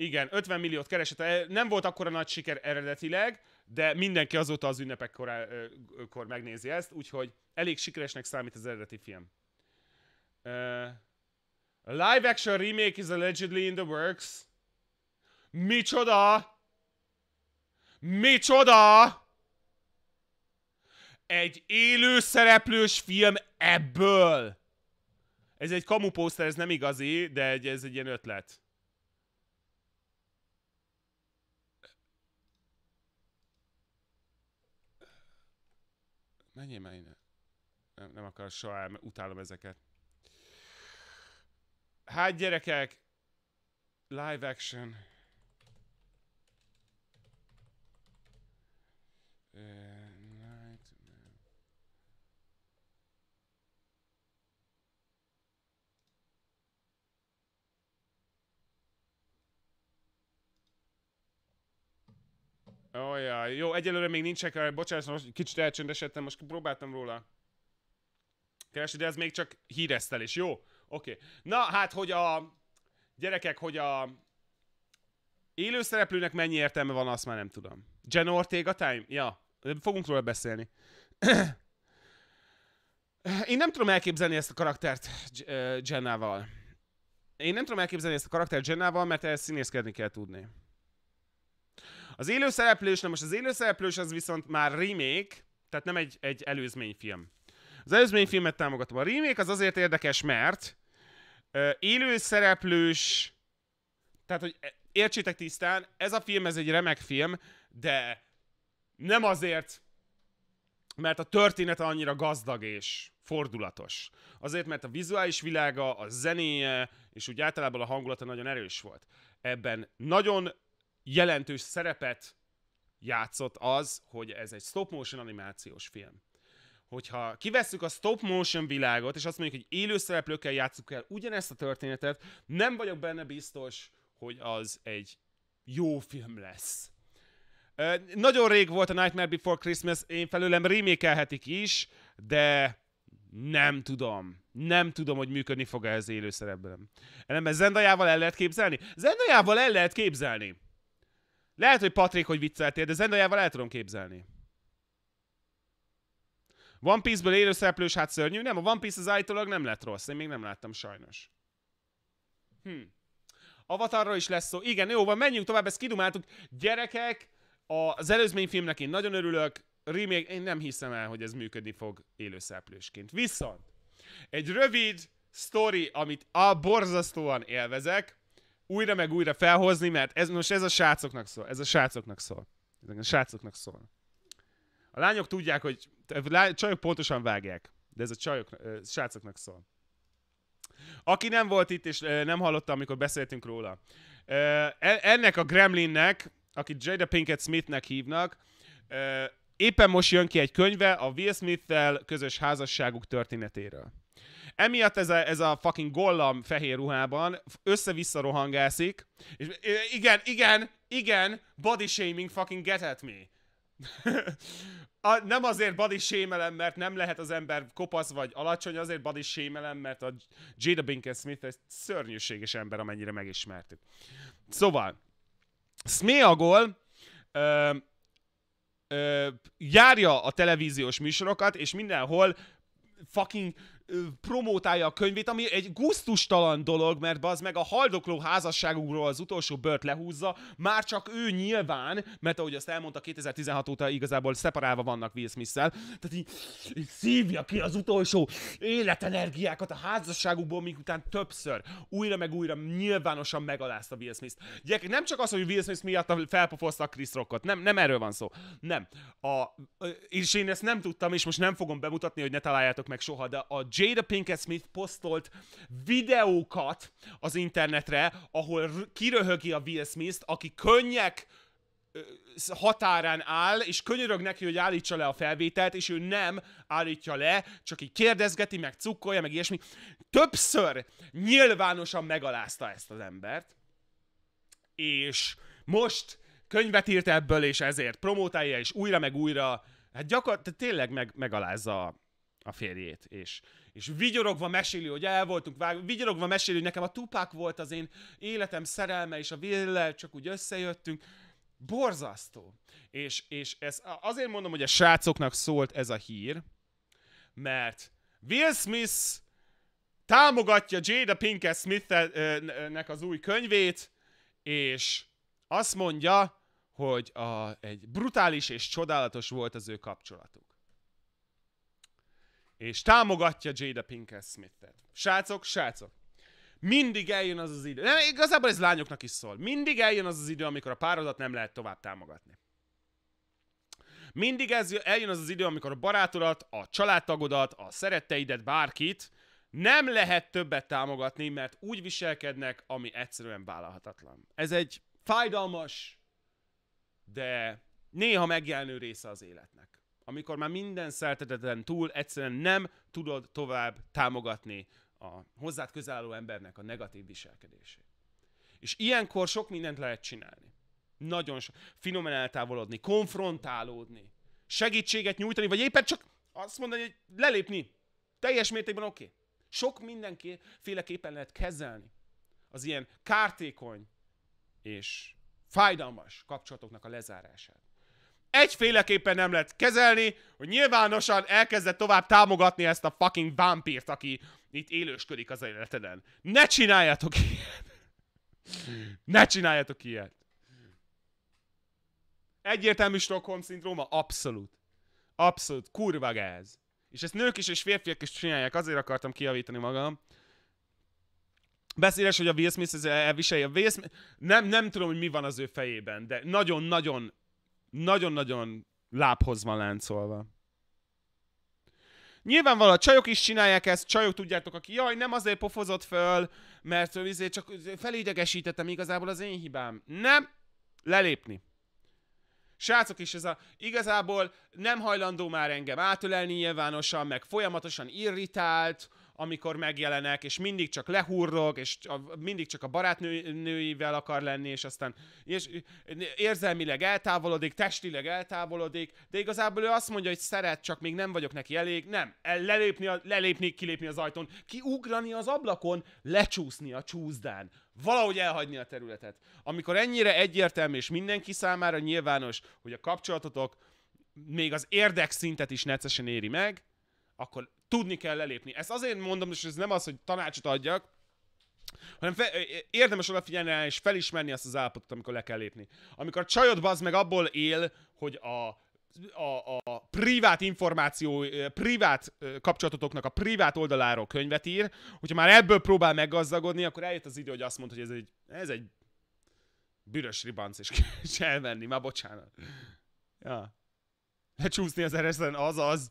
Igen, 50 milliót keresett. E, nem volt akkora nagy siker eredetileg, de mindenki azóta az ünnepekkor megnézi ezt, úgyhogy elég sikeresnek számít az eredeti film. Uh, a live action remake is allegedly in the works. Micsoda? Micsoda? Egy élő szereplős film ebből! Ez egy kamu poster, ez nem igazi, de ez egy ilyen ötlet. Menjél már innen. Nem, nem akar soha, mert utálom ezeket. Hát gyerekek, live action. Uh... Oh, Ajaj, jó, egyelőre még nincsek, eh, bocsánat, most kicsit elcsöndesedtem, most próbáltam róla keresni, de ez még csak híresztelés, jó? Oké. Okay. Na, hát, hogy a gyerekek, hogy a élőszereplőnek mennyi értelme van, azt már nem tudom. Jen Ortega time? Ja, fogunk róla beszélni. Én nem tudom elképzelni ezt a karaktert eh, Jennával. Én nem tudom elképzelni ezt a karaktert Jennával, mert ezt színészkedni kell tudni. Az élőszereplős, na most az élőszereplős az viszont már remake, tehát nem egy, egy előzményfilm. Az előzményfilmet támogatom. A remake az azért érdekes, mert euh, élőszereplős, tehát hogy e, értsétek tisztán, ez a film, ez egy remek film, de nem azért, mert a története annyira gazdag és fordulatos. Azért, mert a vizuális világa, a zenéje, és úgy általában a hangulata nagyon erős volt. Ebben nagyon jelentős szerepet játszott az, hogy ez egy stop motion animációs film. Hogyha kivesszük a stop motion világot, és azt mondjuk, hogy élő szereplőkkel játsszuk el ugyanezt a történetet, nem vagyok benne biztos, hogy az egy jó film lesz. Nagyon rég volt a Nightmare Before Christmas, én felőlem remékelhetik is, de nem tudom. Nem tudom, hogy működni fog-e ez élőszerepben. Ellenben Zendajával el lehet képzelni? Zendajával el lehet képzelni! Lehet, hogy Patrik, hogy vicceltél, de Zendajával el tudom képzelni. One Piece-ből élőszereplős, hát szörnyű. Nem, a One Piece az állítólag nem lett rossz. Én még nem láttam sajnos. Hm. Avatarról is lesz szó. Igen, jó van, menjünk tovább, ezt kidumáltuk. Gyerekek, az előzmény filmnek én nagyon örülök. Remake, én nem hiszem el, hogy ez működni fog élőszereplősként. Viszont egy rövid story, amit a borzasztóan élvezek, újra meg újra felhozni, mert ez most ez a srácoknak szól, ez a srácoknak szól. Ez a srácoknak szól. A lányok tudják, hogy a csajok pontosan vágják, de ez a csajok, srácoknak szól. Aki nem volt itt, és nem hallotta, amikor beszéltünk róla. E, ennek a Gremlinnek, akit Jada Pinkett Smithnek hívnak, éppen most jön ki egy könyve a Will Smith-tel közös házasságuk történetéről. Emiatt ez a, ez a fucking gollam fehér ruhában össze-vissza rohangászik, és igen, igen, igen, body shaming fucking get at me. *laughs* a, nem azért body shamelem, mert nem lehet az ember kopasz vagy alacsony, azért body shamelem, mert a Jada Binkett Smith egy szörnyűséges ember, amennyire megismertük. Szóval, Smeagol ö, ö, járja a televíziós műsorokat, és mindenhol fucking promótálja a könyvét, ami egy guztustalan dolog, mert az meg a haldokló házasságukról az utolsó bört lehúzza, már csak ő nyilván, mert ahogy azt elmondta, 2016 óta igazából szeparálva vannak Will smith -szel. tehát így, így, szívja ki az utolsó életenergiákat a házasságukból, miután többször újra meg újra nyilvánosan megalázta Will Smith-t. Gyerek, nem csak az, hogy Will Smith miatt felpofozta Chris Rockot, nem, nem erről van szó, nem. A, és én ezt nem tudtam, és most nem fogom bemutatni, hogy ne találjátok meg soha, de a Jada Pinkett Smith posztolt videókat az internetre, ahol kiröhögi a Will Smith-t, aki könnyek határán áll, és könyörög neki, hogy állítsa le a felvételt, és ő nem állítja le, csak így kérdezgeti, meg cukkolja, meg ilyesmi. Többször nyilvánosan megalázta ezt az embert, és most könyvet írt ebből, és ezért promotálja, és újra meg újra, hát gyakorlatilag tényleg meg, megalázza a, a férjét, és és vigyorogva meséli, hogy el voltunk vágva, vigyorogva meséli, hogy nekem a tupák volt az én életem szerelme, és a villel csak úgy összejöttünk. Borzasztó. És, és ez, azért mondom, hogy a srácoknak szólt ez a hír, mert Will Smith támogatja Jada Pinkett Smith-nek az új könyvét, és azt mondja, hogy a, egy brutális és csodálatos volt az ő kapcsolatuk és támogatja Jada Pinkett Smith-et. Srácok, srácok, mindig eljön az az idő, nem, igazából ez lányoknak is szól, mindig eljön az az idő, amikor a párodat nem lehet tovább támogatni. Mindig ez, eljön az az idő, amikor a barátodat, a családtagodat, a szeretteidet, bárkit nem lehet többet támogatni, mert úgy viselkednek, ami egyszerűen vállalhatatlan. Ez egy fájdalmas, de néha megjelenő része az életnek amikor már minden szelteteten túl egyszerűen nem tudod tovább támogatni a hozzád közel álló embernek a negatív viselkedését. És ilyenkor sok mindent lehet csinálni. Nagyon sok. finomen eltávolodni, konfrontálódni, segítséget nyújtani, vagy éppen csak azt mondani, hogy lelépni. Teljes mértékben oké. Okay. Sok mindenféleképpen lehet kezelni az ilyen kártékony és fájdalmas kapcsolatoknak a lezárását egyféleképpen nem lehet kezelni, hogy nyilvánosan elkezdett tovább támogatni ezt a fucking vámpírt, aki itt élősködik az életeden. Ne csináljátok ilyet! Ne csináljátok ilyet! Egyértelmű Stockholm szindróma? Abszolút. Abszolút. Kurva gáz. És ezt nők is és férfiak is csinálják, azért akartam kijavítani magam. Beszéles, hogy a Will Smith ez elviselje. Will Smith... nem, nem tudom, hogy mi van az ő fejében, de nagyon-nagyon nagyon-nagyon lábhoz van láncolva. Nyilvánvalóan a csajok is csinálják ezt, csajok tudjátok, aki jaj, nem azért pofozott föl, mert izé, csak felidegesítettem igazából az én hibám. Nem, lelépni. Srácok is ez a, igazából nem hajlandó már engem átölelni nyilvánosan, meg folyamatosan irritált, amikor megjelenek, és mindig csak lehurrog, és a, mindig csak a barátnőivel akar lenni, és aztán és érzelmileg eltávolodik, testileg eltávolodik, de igazából ő azt mondja, hogy szeret, csak még nem vagyok neki elég. Nem, el, lelépni, a, lelépni, kilépni az ajtón, kiugrani az ablakon, lecsúszni a csúszdán valahogy elhagyni a területet. Amikor ennyire egyértelmű és mindenki számára nyilvános, hogy a kapcsolatotok még az érdekszintet is neccesen éri meg, akkor tudni kell lelépni. Ezt azért mondom, és ez nem az, hogy tanácsot adjak, hanem fe, érdemes odafigyelni és felismerni azt az állapotot, amikor le kell lépni. Amikor a csajod az meg abból él, hogy a a, a privát információ, privát kapcsolatotoknak a privát oldaláról könyvet ír, hogyha már ebből próbál meggazdagodni, akkor eljött az idő, hogy azt mondta, hogy ez egy, ez egy bűrös ribanc, és kell *laughs* elvenni, már bocsánat. Ja. Lecsúszni az ereszen, az az.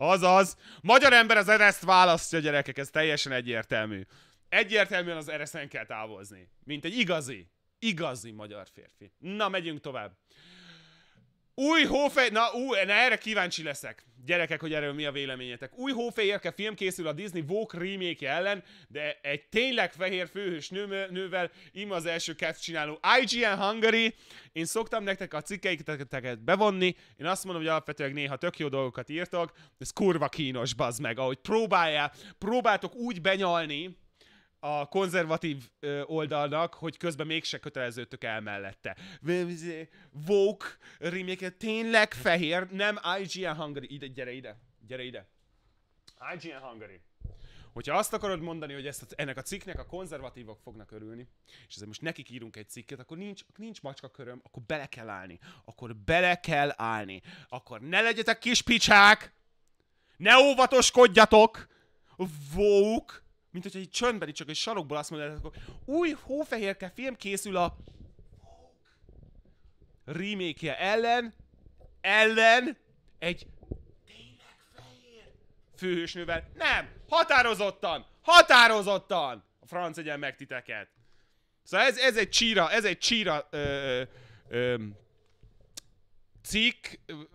Azaz. Magyar ember az ereszt választja, gyerekek, ez teljesen egyértelmű. Egyértelműen az ereszen kell távozni. Mint egy igazi, igazi magyar férfi. Na, megyünk tovább. Új hófej... Na, ú, na erre kíváncsi leszek. Gyerekek, hogy erről mi a véleményetek. Új hófejérke film készül a Disney Vogue remake ellen, de egy tényleg fehér főhős nő, nővel ima az első kett csináló IGN Hungary. Én szoktam nektek a cikkeiket bevonni, én azt mondom, hogy alapvetően néha tök jó dolgokat írtok, ez kurva kínos, bazd meg, ahogy próbáljál. próbáltok úgy benyalni, a konzervatív oldalnak, hogy közben mégse köteleződtök el mellette. Vogue remake tényleg fehér, nem IGN Hungary. Ide, gyere ide, gyere ide. IGN Hungary. Hogyha azt akarod mondani, hogy ezt, ennek a cikknek a konzervatívok fognak örülni, és ezért most nekik írunk egy cikket, akkor nincs, nincs macska köröm, akkor bele kell állni. Akkor bele kell állni. Akkor ne legyetek kis picsák! Ne óvatoskodjatok! Vók! mint hogyha egy csöndben, csak egy sarokból azt mondod, hogy új hófehérke film készül a remake ellen, ellen egy főhősnővel. Nem! Határozottan! Határozottan! A franc egyen meg titeket. Szóval ez, ez egy csíra, ez egy csíra ö, ö, ö, cikk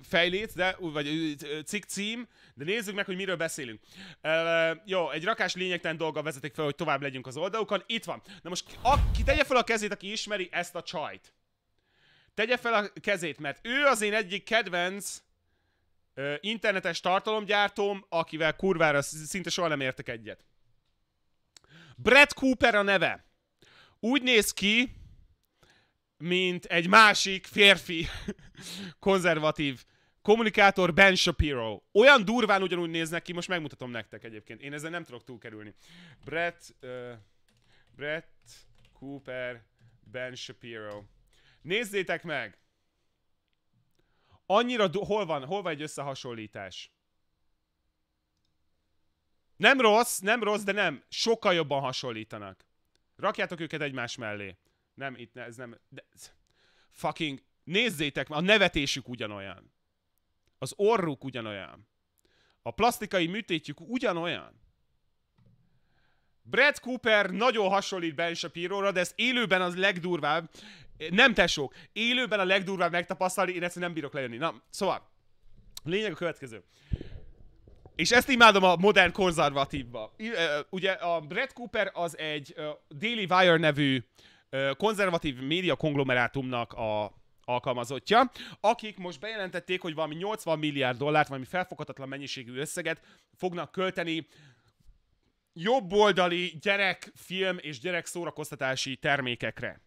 fejlét, de, vagy cikk cím, de nézzük meg, hogy miről beszélünk. E, jó, egy rakás lényegtelen dolga vezetik fel, hogy tovább legyünk az oldalukon. Itt van. Na most aki tegye fel a kezét, aki ismeri ezt a csajt. Tegye fel a kezét, mert ő az én egyik kedvenc internetes tartalomgyártóm, akivel kurvára szinte soha nem értek egyet. Brett Cooper a neve. Úgy néz ki, mint egy másik férfi *laughs* konzervatív kommunikátor Ben Shapiro. Olyan durván ugyanúgy néznek ki, most megmutatom nektek egyébként. Én ezzel nem tudok túlkerülni. Brett, uh, Brett Cooper, Ben Shapiro. Nézzétek meg! Annyira, hol van, hol van egy összehasonlítás? Nem rossz, nem rossz, de nem. Sokkal jobban hasonlítanak. Rakjátok őket egymás mellé. Nem, itt ne, ez nem... De, fucking... Nézzétek, a nevetésük ugyanolyan. Az orruk ugyanolyan. A plastikai műtétjük ugyanolyan. Brad Cooper nagyon hasonlít Ben shapiro de ez élőben az legdurvább. Nem tesók, élőben a legdurvább megtapasztalni, én ezt nem bírok lejönni. Na, szóval, lényeg a következő. És ezt imádom a modern konzervatívba. Ugye a Brad Cooper az egy Daily Wire nevű konzervatív média konglomerátumnak a alkalmazottja, akik most bejelentették, hogy valami 80 milliárd dollárt, valami felfoghatatlan mennyiségű összeget fognak költeni jobboldali gyerekfilm és gyerek szórakoztatási termékekre.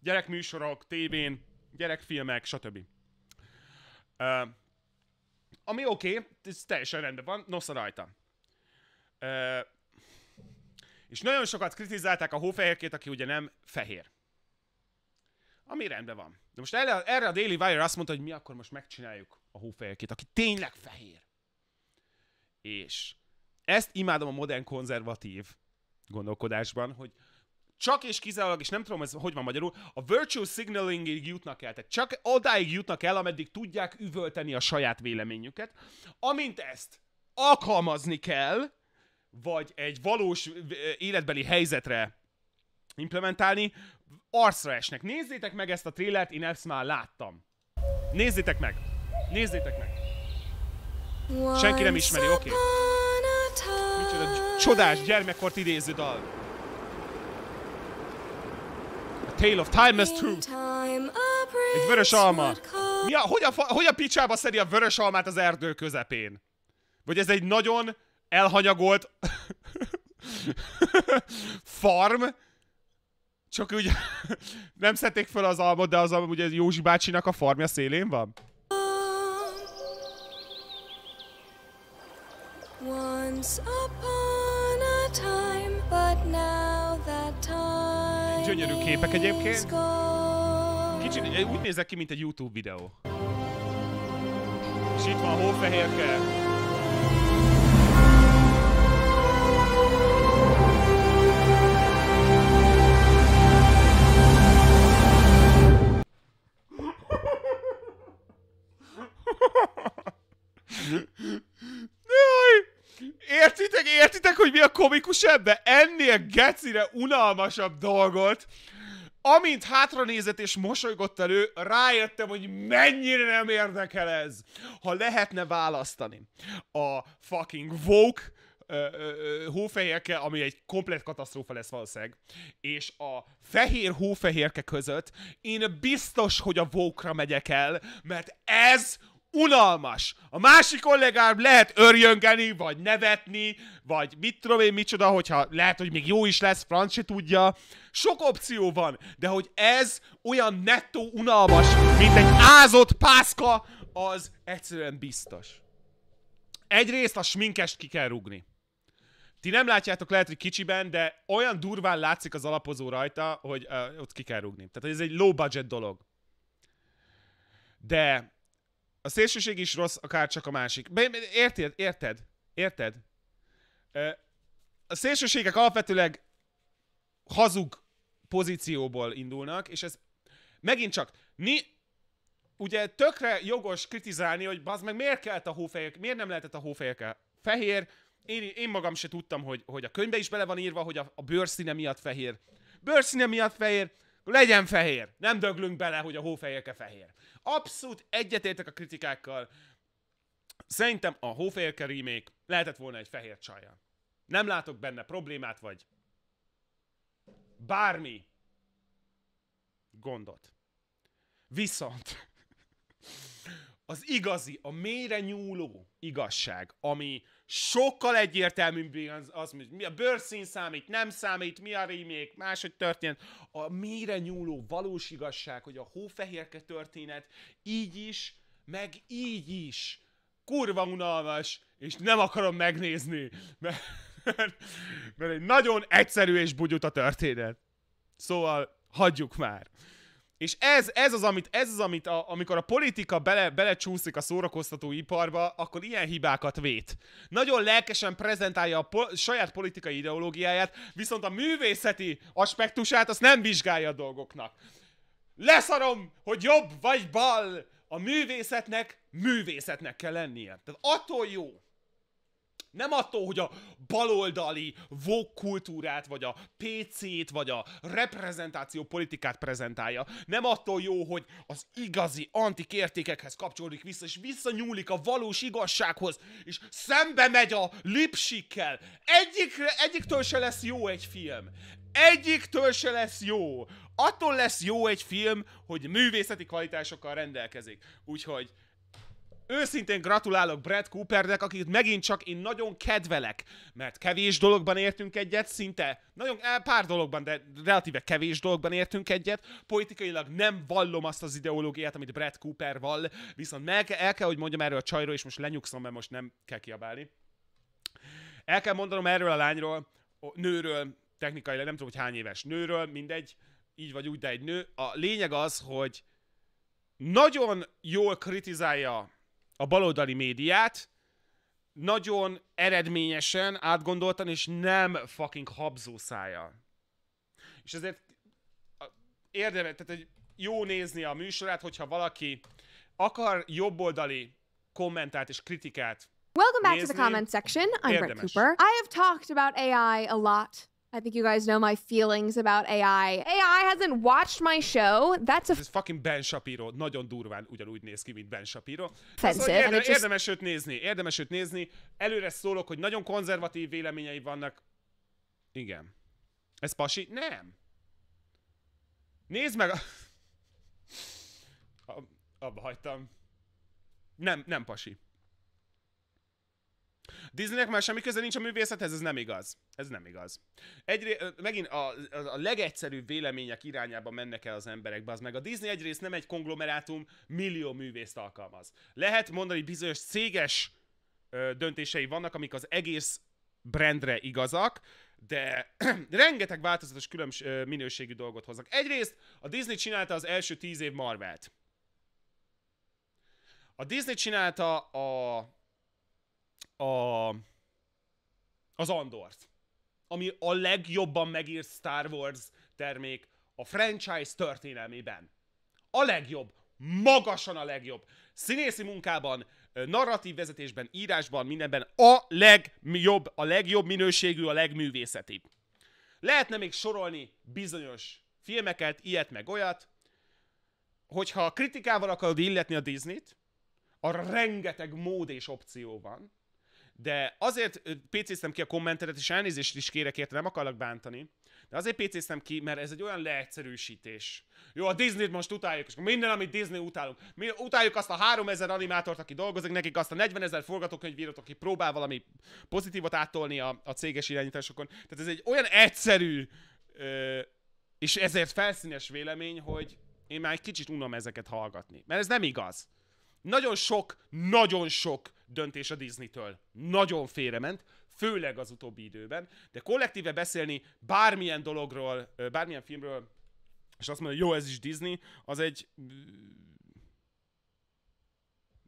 Gyerekműsorok, tévén, gyerekfilmek, stb. Uh, ami oké, okay, ez teljesen rendben van, nosza rajta. Uh, és nagyon sokat kritizálták a hófehérkét, aki ugye nem fehér. Ami rendben van. De most erre, erre a Daily Wire azt mondta, hogy mi akkor most megcsináljuk a hófehérkét, aki tényleg fehér. És ezt imádom a modern konzervatív gondolkodásban, hogy csak és kizárólag, és nem tudom, ez hogy van magyarul, a virtual signalingig jutnak el, tehát csak odáig jutnak el, ameddig tudják üvölteni a saját véleményüket. Amint ezt alkalmazni kell, vagy egy valós életbeli helyzetre implementálni, arcra esnek. Nézzétek meg ezt a trélert, én ezt már láttam. Nézzétek meg! Nézzétek meg! Senki nem ismeri, oké. Okay. Micsoda csodás gyermekkort idéző dal. A Tale of Time is True. Egy vörös alma. Mi a, hogy, a, hogy a picsába szedi a vörös almát az erdő közepén? Vagy ez egy nagyon elhanyagolt farm, csak úgy *laughs* nem szedték fel az almot, de az alma, ugye Józsi bácsinak a farmja szélén van. Once upon a time, but now that time Gyönyörű képek egyébként. Kicsit úgy nézek ki, mint egy YouTube videó. És itt van Hófehérke. Jaj! Értitek, értitek, hogy mi a komikus ebbe? Ennél gecire unalmasabb dolgot. Amint hátranézett és mosolygott elő, rájöttem, hogy mennyire nem érdekel ez. Ha lehetne választani a fucking woke hófehérke, ami egy komplet katasztrófa lesz valószínűleg, és a fehér hófehérke között én biztos, hogy a vókra megyek el, mert ez unalmas. A másik kollégám lehet örjöngeni, vagy nevetni, vagy mit tudom én, micsoda, hogyha lehet, hogy még jó is lesz, franc se tudja. Sok opció van, de hogy ez olyan nettó unalmas, mint egy ázott pászka, az egyszerűen biztos. Egyrészt a sminkest ki kell rugni. Ti nem látjátok lehet, hogy kicsiben, de olyan durván látszik az alapozó rajta, hogy uh, ott ki kell rugni. Tehát ez egy low budget dolog. De a szélsőség is rossz, akár csak a másik. Érted? Érted? Érted? A szélsőségek alapvetőleg hazug pozícióból indulnak, és ez megint csak, Mi, ugye tökre jogos kritizálni, hogy az meg miért kellett a hófejek, miért nem lehetett a hófejek fehér, én, én magam se tudtam, hogy, hogy a könyvbe is bele van írva, hogy a, a bőrszíne miatt fehér. Bőrszíne miatt fehér, legyen fehér. Nem döglünk bele, hogy a hófejek fehér. Abszolút egyetértek a kritikákkal. Szerintem a Hófélke remake lehetett volna egy fehér csajjal. Nem látok benne problémát, vagy bármi gondot. Viszont az igazi, a mélyre nyúló igazság, ami sokkal egyértelműbb az, az hogy mi a bőrszín számít, nem számít, mi a remake, máshogy történt. A mélyre nyúló valós igazság, hogy a hófehérke történet így is, meg így is kurva unalmas, és nem akarom megnézni, mert, mert, mert egy nagyon egyszerű és bugyut a történet. Szóval hagyjuk már. És ez, ez az, amit, ez az, amit a, amikor a politika bele, belecsúszik a szórakoztató iparba, akkor ilyen hibákat vét. Nagyon lelkesen prezentálja a po- saját politikai ideológiáját, viszont a művészeti aspektusát azt nem vizsgálja a dolgoknak. Leszarom, hogy jobb vagy bal, a művészetnek művészetnek kell lennie. Tehát attól jó, nem attól, hogy a baloldali vok kultúrát, vagy a PC-t, vagy a reprezentáció politikát prezentálja. Nem attól jó, hogy az igazi antik értékekhez kapcsolódik vissza, és visszanyúlik a valós igazsághoz, és szembe megy a lipsikkel. Egyik, egyiktől se lesz jó egy film. Egyiktől se lesz jó. Attól lesz jó egy film, hogy művészeti kvalitásokkal rendelkezik. Úgyhogy Őszintén gratulálok Brad Coopernek, akit megint csak én nagyon kedvelek, mert kevés dologban értünk egyet, szinte nagyon eh, pár dologban, de relatíve kevés dologban értünk egyet. Politikailag nem vallom azt az ideológiát, amit Brad Cooper vall, viszont meg, el kell, hogy mondjam erről a csajról, és most lenyugszom, mert most nem kell kiabálni. El kell mondanom erről a lányról, a nőről, technikailag nem tudom, hogy hány éves nőről, mindegy, így vagy úgy, de egy nő. A lényeg az, hogy nagyon jól kritizálja a baloldali médiát, nagyon eredményesen, átgondoltan, és nem fucking habzó szája. És ezért érdemes, tehát egy jó nézni a műsorát, hogyha valaki akar jobboldali kommentát és kritikát Welcome back nézni, to the comment section. I'm érdemes. Brett Cooper. I have talked about AI a lot I think you guys know my feelings about AI. AI hasn't watched my show. That's a Ez fucking Ben Shapiro. Nagyon durván ugyanúgy néz ki, mint Ben Shapiro. Szóval Érde, just... Érdemes őt nézni. Érdemes őt nézni. Előre szólok, hogy nagyon konzervatív véleményei vannak. Igen. Ez pasi? Nem. Nézd meg a... *laughs* a abba hagytam. Nem, nem pasi. Disneynek már semmi köze nincs a művészethez, ez nem igaz. Ez nem igaz. Egyré, megint a, a, a legegyszerűbb vélemények irányába mennek el az emberek, az meg a Disney egyrészt nem egy konglomerátum, millió művészt alkalmaz. Lehet mondani, hogy bizonyos céges ö, döntései vannak, amik az egész brandre igazak, de *clears throat* rengeteg változatos különbs, ö, minőségű dolgot hoznak. Egyrészt a Disney csinálta az első tíz év Marvelt. A Disney csinálta a a, az Andort, ami a legjobban megírt Star Wars termék a franchise történelmében. A legjobb, magasan a legjobb. Színészi munkában, narratív vezetésben, írásban, mindenben a legjobb, a legjobb minőségű, a legművészeti. Lehetne még sorolni bizonyos filmeket, ilyet meg olyat, hogyha kritikával akarod illetni a Disney-t, a rengeteg mód és opció van, de azért pc ki a kommentedet, és elnézést is kérek érte, nem akarlak bántani. De azért pc ki, mert ez egy olyan leegyszerűsítés. Jó, a Disney-t most utáljuk, és minden, amit Disney utálunk. Mi utáljuk azt a 3000 animátort, aki dolgozik, nekik azt a 40 ezer forgatókönyvírót, aki próbál valami pozitívot áttolni a, a céges irányításokon. Tehát ez egy olyan egyszerű, ö, és ezért felszínes vélemény, hogy én már egy kicsit unom ezeket hallgatni. Mert ez nem igaz. Nagyon sok, nagyon sok döntés a Disney-től. Nagyon félrement, főleg az utóbbi időben, de kollektíve beszélni bármilyen dologról, bármilyen filmről, és azt mondja, hogy jó, ez is Disney, az egy mm,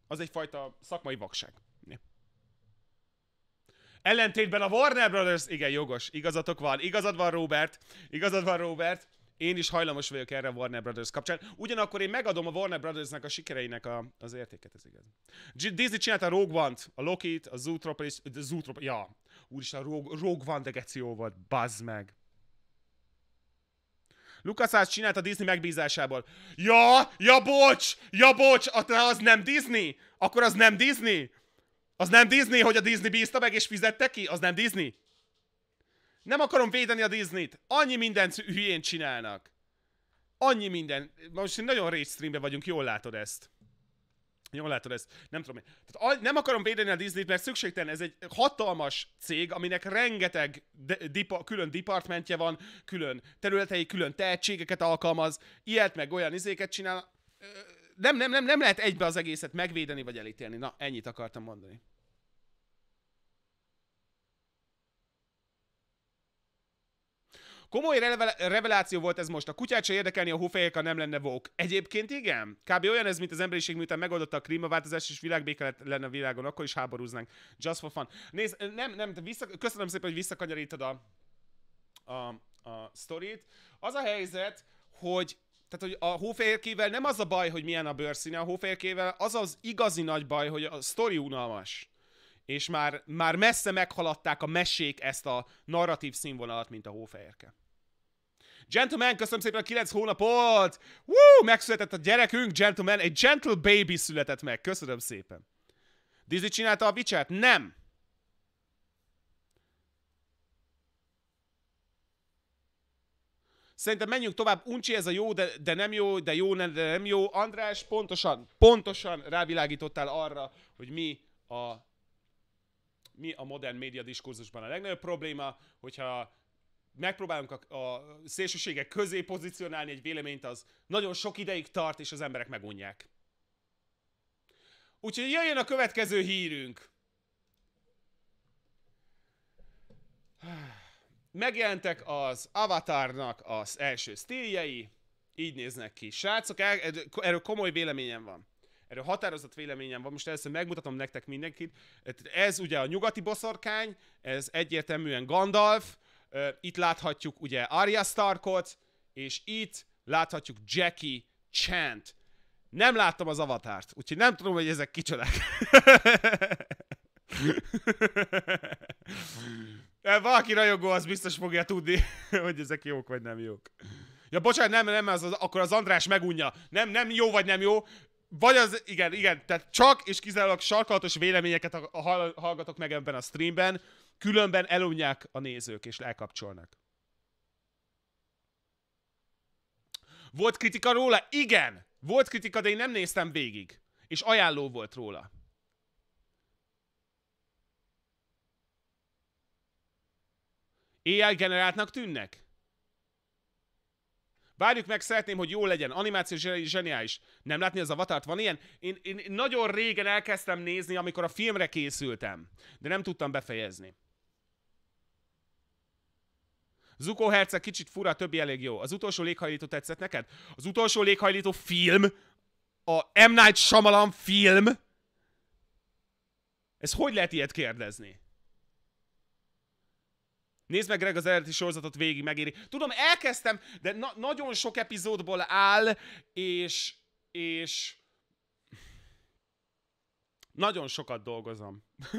az egyfajta szakmai vakság. Ellentétben a Warner Brothers, igen, jogos, igazatok van, igazad van Robert, igazad van Robert, én is hajlamos vagyok erre a Warner Brothers kapcsán. Ugyanakkor én megadom a Warner Brothersnek a sikereinek a, az értéket, ez igaz. Disney csinálta a Rogue One-t, a Loki-t, a Zootropolis, a Zootropolis, ja. Úristen, a Rogue, Rogue One de geció volt, bazd meg. Lucas csinált a Disney megbízásából. Ja, ja bocs, ja bocs, az nem Disney? Akkor az nem Disney? Az nem Disney, hogy a Disney bízta meg és fizette ki? Az nem Disney? Nem akarom védeni a Disney-t. Annyi mindent hülyén csinálnak. Annyi minden. Most nagyon rage streamben vagyunk, jól látod ezt. Jól látod ezt? Nem tudom. Tehát nem akarom védeni a Disney-t, mert szükségtelen, ez egy hatalmas cég, aminek rengeteg de, dipa, külön departmentje van, külön területei, külön tehetségeket alkalmaz, ilyet meg olyan izéket csinál. Nem, nem, nem, nem lehet egybe az egészet megvédeni vagy elítélni. Na, ennyit akartam mondani. Komoly reveláció volt ez most. A kutyát se érdekelni a hófejek, ha nem lenne vók. Egyébként igen. Kb. olyan ez, mint az emberiség, miután megoldotta a klímaváltozást, és világbéke lenne a világon, akkor is háborúznánk. Just for fun. Nézd, nem, nem, vissza, köszönöm szépen, hogy visszakanyarítod a, a, a sztorit. Az a helyzet, hogy tehát, hogy a hófehérkével nem az a baj, hogy milyen a bőrszíne a hófehérkével, az az igazi nagy baj, hogy a sztori unalmas. És már, már messze meghaladták a mesék ezt a narratív színvonalat, mint a hófehérke. Gentlemen, köszönöm szépen a 9 hónapot! Woo! Megszületett a gyerekünk, gentlemen, egy gentle baby született meg. Köszönöm szépen. Dizzy csinálta a vicset? Nem! Szerintem menjünk tovább. Uncsi, ez a jó, de, de nem jó, de jó, de nem jó. András, pontosan, pontosan rávilágítottál arra, hogy mi a mi a modern média diskurzusban a legnagyobb probléma, hogyha megpróbálunk a, a szélsőségek közé pozícionálni egy véleményt, az nagyon sok ideig tart, és az emberek megunják. Úgyhogy jöjjön a következő hírünk. Megjelentek az Avatarnak az első stíljei, így néznek ki. Srácok, erről komoly véleményem van. Erről határozott véleményem van, most először megmutatom nektek mindenkit. Ez ugye a nyugati boszorkány, ez egyértelműen Gandalf, itt láthatjuk ugye Arya Starkot, és itt láthatjuk Jackie Chant. Nem láttam az avatárt, úgyhogy nem tudom, hogy ezek kicsodák. *laughs* Valaki rajongó, az biztos fogja tudni, *laughs* hogy ezek jók vagy nem jók. Ja, bocsánat, nem, nem, az, az, akkor az András megunja. Nem, nem jó vagy nem jó. Vagy az, igen, igen, tehát csak és kizárólag sarkalatos véleményeket hallgatok meg ebben a streamben. Különben elunják a nézők, és elkapcsolnak. Volt kritika róla? Igen! Volt kritika, de én nem néztem végig. És ajánló volt róla. Éjjel generáltnak tűnnek? Várjuk meg, szeretném, hogy jó legyen. Animáció zseniális. Nem látni az avatart? Van ilyen? Én, én nagyon régen elkezdtem nézni, amikor a filmre készültem, de nem tudtam befejezni. Zuko Herceg kicsit fura, többi elég jó. Az utolsó léghajlító tetszett neked? Az utolsó léghajlító film, a M. Night Shyamalan film, ez hogy lehet ilyet kérdezni? Nézd meg Greg az eredeti sorozatot végig, megéri. Tudom, elkezdtem, de na- nagyon sok epizódból áll, és... és... Nagyon sokat dolgozom. *laughs*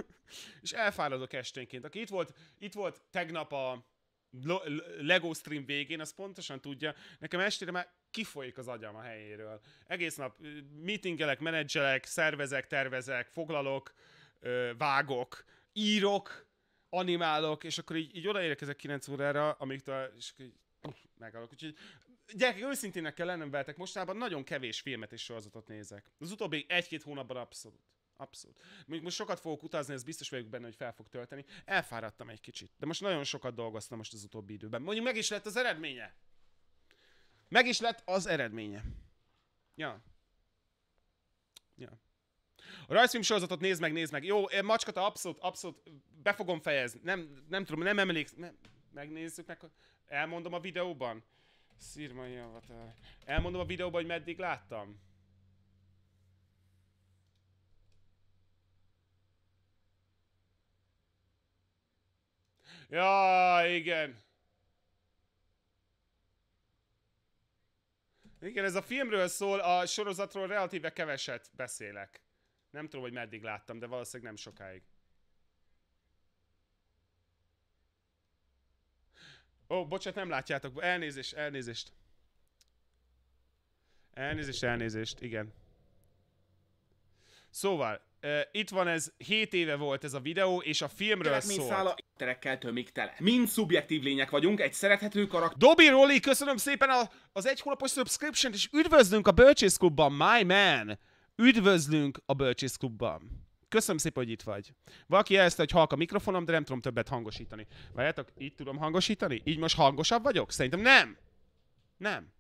és elfáradok esténként. Aki itt volt, itt volt tegnap a, LEGO stream végén, az pontosan tudja, nekem estére már kifolyik az agyam a helyéről. Egész nap meetingelek, menedzselek, szervezek, tervezek, foglalok, vágok, írok, animálok, és akkor így, így ezek 9 órára, amíg tőle, és így megállok. Úgyhogy gyerekek, őszintének kell lennem veletek, mostában nagyon kevés filmet és sorozatot nézek. Az utóbbi egy-két hónapban abszolút abszolút. Még most sokat fogok utazni, ez biztos vagyok benne, hogy fel fog tölteni. Elfáradtam egy kicsit, de most nagyon sokat dolgoztam most az utóbbi időben. Mondjuk meg is lett az eredménye. Meg is lett az eredménye. Ja. Ja. A rajzfilm sorozatot nézd meg, nézd meg. Jó, macskata abszolút, abszolút be fogom fejezni. Nem, nem tudom, nem emlékszem. Nem. Megnézzük meg, elmondom a videóban. Szirmai Avatar. Elmondom a videóban, hogy meddig láttam. Ja, igen. Igen, ez a filmről szól, a sorozatról relatíve keveset beszélek. Nem tudom, hogy meddig láttam, de valószínűleg nem sokáig. Ó, oh, bocsánat, nem látjátok. Elnézést, elnézést. Elnézést, elnézést, igen. Szóval, Uh, itt van ez, 7 éve volt ez a videó, és a filmről Kérek, szólt. Szála karakterekkel tömik tele. Mind szubjektív lények vagyunk, egy szerethető karakter... Dobi Roli, köszönöm szépen a, az egy hónapos subscription és üdvözlünk a Bölcsész Klubban, my man! Üdvözlünk a Bölcsész Klubban. Köszönöm szépen, hogy itt vagy. Valaki ezt hogy halk a mikrofonom, de nem tudom többet hangosítani. Várjátok, így tudom hangosítani? Így most hangosabb vagyok? Szerintem nem! Nem.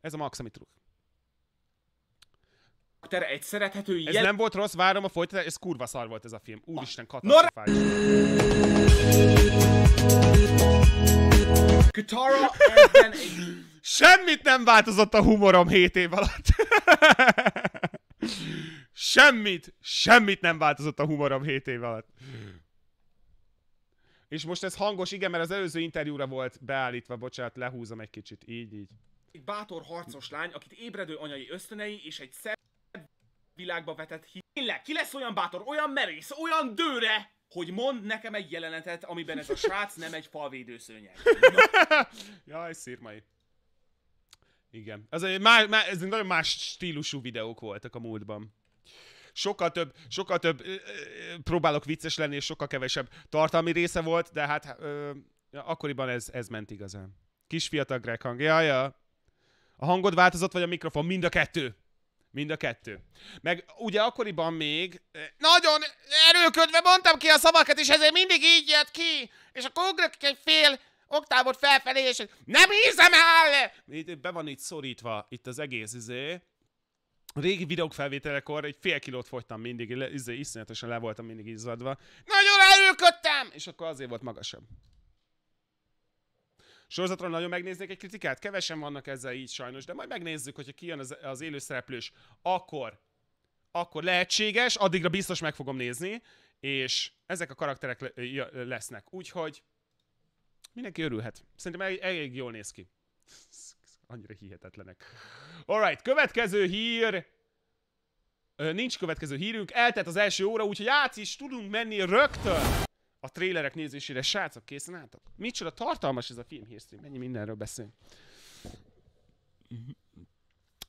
Ez a max, amit tudok karakter, egy szerethető jel... Ez nem volt rossz, várom a folytatást, ez kurva szar volt ez a film. Úristen, katasztrofális. Nor- Katara Semmit nem változott a humorom 7 év alatt. semmit, semmit nem változott a humorom 7 év alatt. És most ez hangos, igen, mert az előző interjúra volt beállítva, bocsánat, lehúzom egy kicsit, így, így. Egy bátor harcos lány, akit ébredő anyai ösztönei és egy szem- világba vetett hit. Tényleg, ki lesz olyan bátor, olyan merész, olyan dőre, hogy mond nekem egy jelenetet, amiben ez a srác nem egy falvédőszőnyeg. No. *laughs* Jaj, szírmai. Igen. Ez, egy má, má, ez nagyon más stílusú videók voltak a múltban. Sokkal több, sokkal több ö, próbálok vicces lenni, és sokkal kevesebb tartalmi része volt, de hát ö, akkoriban ez, ez ment igazán. Kis fiatal Greg hang. Ja, ja. A hangod változott, vagy a mikrofon? Mind a kettő. Mind a kettő. Meg ugye akkoriban még eh, nagyon erőködve mondtam ki a szavakat, és ezért mindig így jött ki, és a ugrok egy fél oktávot felfelé, és nem hízem el! Itt be van itt szorítva, itt az egész izé. A régi videók felvételekor egy fél kilót fogytam mindig, izé, iszonyatosan le voltam mindig izzadva. Nagyon erőködtem! És akkor azért volt magasabb. Sorozatról nagyon megnéznék egy kritikát, kevesen vannak ezzel így sajnos, de majd megnézzük, hogyha kijön az, az élőszereplős, akkor, akkor lehetséges, addigra biztos meg fogom nézni, és ezek a karakterek lesznek. Úgyhogy mindenki örülhet. Szerintem elég, elég jól néz ki. *laughs* Annyira hihetetlenek. Alright, következő hír. Nincs következő hírünk, eltelt az első óra, úgyhogy át is tudunk menni rögtön a trélerek nézésére. Srácok, készen álltok? Micsoda tartalmas ez a film hírszín, mennyi mindenről beszélünk.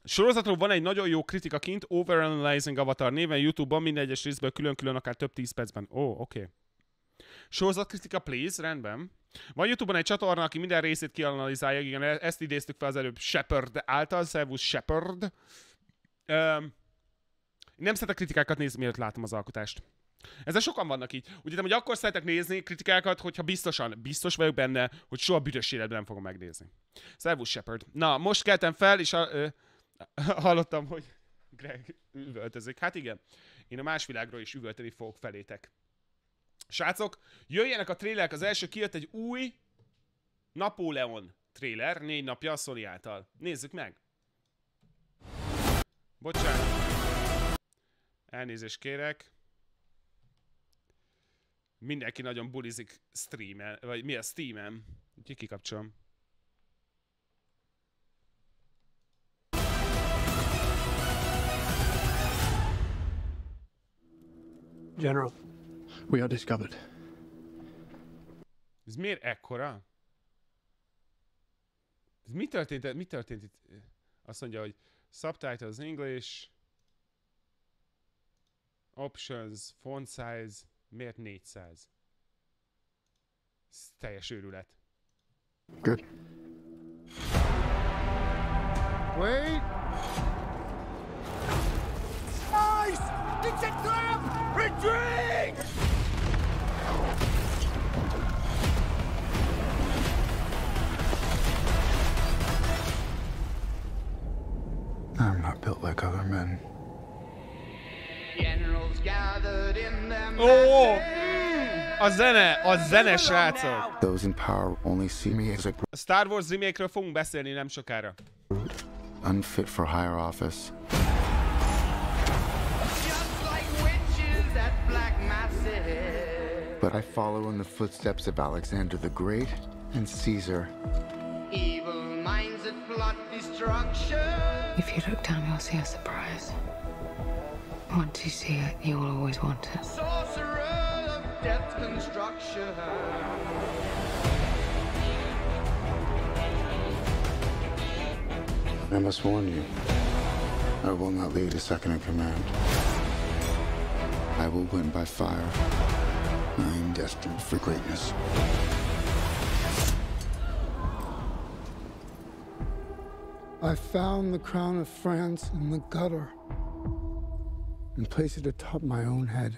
Sorozatról van egy nagyon jó kritika kint, Overanalyzing Avatar néven YouTube-ban, minden egyes részből külön-külön, akár több tíz percben. Ó, oh, oké. Okay. kritika please, rendben. Van YouTube-on egy csatorna, aki minden részét kianalizálja, igen, e- ezt idéztük fel az előbb Shepard által, Servus Shepard. Um, nem szeretek kritikákat nézni, mielőtt látom az alkotást. Ezzel sokan vannak így. Úgy értem, hogy akkor szeretek nézni kritikákat, hogyha biztosan, biztos vagyok benne, hogy soha büdös életben nem fogom megnézni. Szervus Shepard. Na, most keltem fel, és a, ö, *laughs* hallottam, hogy Greg üvöltözik. Hát igen, én a más világról is üvölteni fogok felétek. Srácok, jöjjenek a trélerek, az első kijött egy új Napóleon tréler, négy napja a Sony által. Nézzük meg! Bocsánat. Elnézést kérek. Mindenki nagyon bulizik streamen, vagy mi a steam Úgyhogy kikapcsolom. General. We are discovered. Ez miért ekkora? Ez mi történt, mi történt itt? Azt mondja, hogy subtitles English, options, font size, Miért 400? Ez teljes őrület. Good. Wait! Nice! It's a trap! Retreat! I'm not built like other men. Oh, oh, oh. zene, a zene, srácok! Those in power only see me as a... A Star Wars remake fogunk beszélni nem sokára. Unfit for higher office. But I follow in the footsteps of Alexander the Great and Caesar. Evil minds that plot destruction. If you look down, you'll see a surprise. Once you see it, you will always want it. I must warn you. I will not lead a second in command. I will win by fire. I am destined for greatness. I found the crown of France in the gutter and place it atop my own head.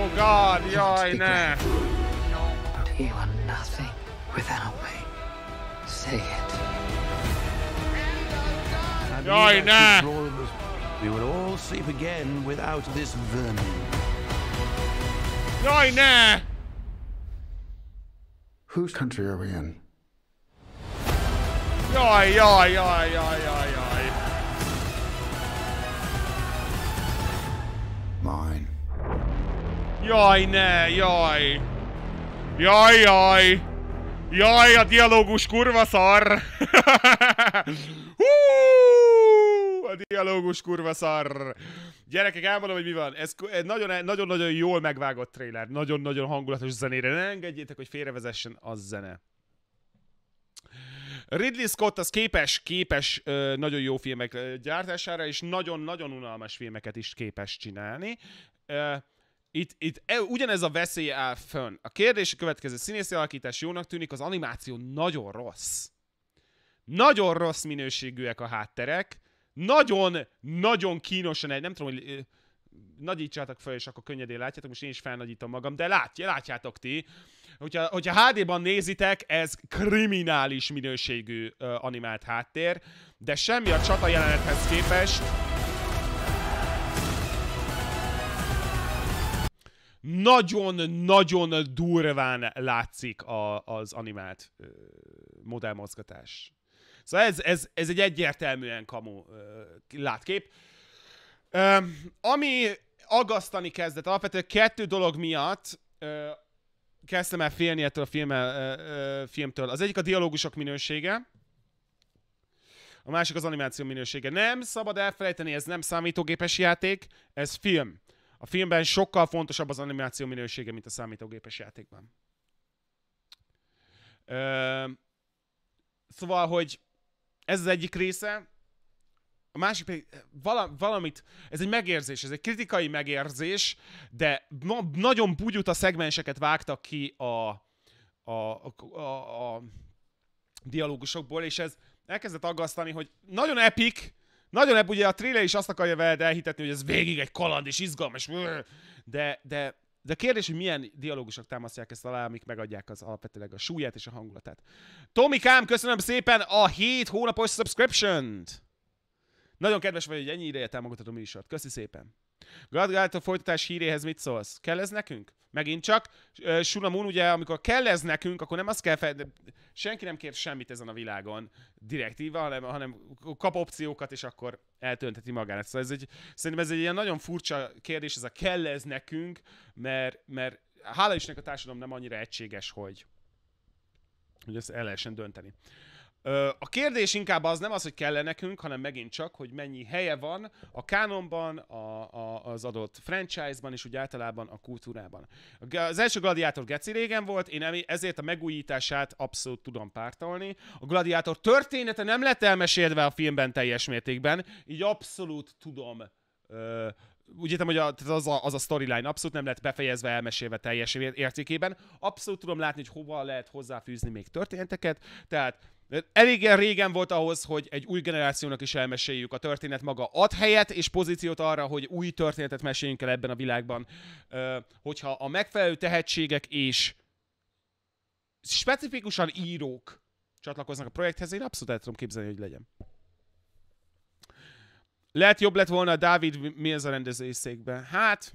Oh God, you're you are nothing without me. Say it. You're right We will all sleep again without this vermin. You're Whose country are we in? Yai yai yai yai yai yai. Mine. Jaj, ne, jaj! Jaj, jaj! Jaj, a dialógus kurva szar! Hú, *laughs* a dialógus kurva szar! Gyerekek, elmondom, hogy mi van. Ez nagyon-nagyon jól megvágott trailer, nagyon-nagyon hangulatos zenére. Ne engedjétek, hogy félrevezessen a zene. Ridley Scott az képes, képes nagyon jó filmek gyártására, és nagyon-nagyon unalmas filmeket is képes csinálni. Itt, itt e- ugyanez a veszély áll fönn. A kérdés a következő. Színészi alakítás jónak tűnik, az animáció nagyon rossz. Nagyon rossz minőségűek a hátterek, nagyon-nagyon kínosan egy, nem tudom, hogy nagyítsátok fel, és akkor könnyedén látjátok, most én is felnagyítom magam, de látja, látjátok ti, hogyha, hogyha HD-ban nézitek, ez kriminális minőségű uh, animált háttér, de semmi a csata jelenethez képest nagyon-nagyon durván látszik a, az animált uh, modellmozgatás. Szóval ez, ez, ez egy egyértelműen kamu látkép. Ami agasztani kezdett, alapvetően kettő dolog miatt kezdtem el félni ettől a filmmel, filmtől. Az egyik a dialógusok minősége, a másik az animáció minősége. Nem szabad elfelejteni, ez nem számítógépes játék, ez film. A filmben sokkal fontosabb az animáció minősége, mint a számítógépes játékban. Ö, szóval, hogy ez az egyik része. A másik pedig vala, valamit, ez egy megérzés, ez egy kritikai megérzés, de ma, nagyon bugyuta szegmenseket vágtak ki a, a, a, a, a dialógusokból, és ez elkezdett aggasztani, hogy nagyon epik, nagyon epik, ugye a trailer is azt akarja veled elhitetni, hogy ez végig egy kaland és izgalmas, de, de de a kérdés, hogy milyen dialógusok támasztják ezt alá, amik megadják az alapvetőleg a súlyát és a hangulatát. Tomikám, köszönöm szépen a 7 hónapos subscription-t! Nagyon kedves vagy, hogy ennyi ideje támogatod a műsort. Köszi szépen! Gadgált a folytatás híréhez mit szólsz? Kell ez nekünk? Megint csak, uh, Sulamun ugye, amikor kell ez nekünk, akkor nem azt kell fel... Senki nem kér semmit ezen a világon direktíva, hanem, hanem kap opciókat, és akkor eltönteti magát. Szóval ez egy, szerintem ez egy ilyen nagyon furcsa kérdés, ez a kell ez nekünk, mert, mert hála isnek a társadalom nem annyira egységes, hogy, hogy ezt el lehessen dönteni. A kérdés inkább az nem az, hogy kell nekünk, hanem megint csak, hogy mennyi helye van a kánonban, a, a, az adott franchise-ban és úgy általában a kultúrában. Az első Gladiátor geci régen volt, én ezért a megújítását abszolút tudom pártolni. A Gladiátor története nem lett elmesélve a filmben teljes mértékben, így abszolút tudom ö, úgy értem, hogy az a, az a storyline abszolút nem lett befejezve, elmesélve teljes értékében. Abszolút tudom látni, hogy hova lehet hozzáfűzni még történeteket. Tehát Elég régen volt ahhoz, hogy egy új generációnak is elmeséljük. A történet maga ad helyet és pozíciót arra, hogy új történetet meséljünk el ebben a világban. Hogyha a megfelelő tehetségek és specifikusan írók csatlakoznak a projekthez, én abszolút el tudom képzelni, hogy legyen. Lehet jobb lett volna a Dávid ez a rendezőszékben. Hát,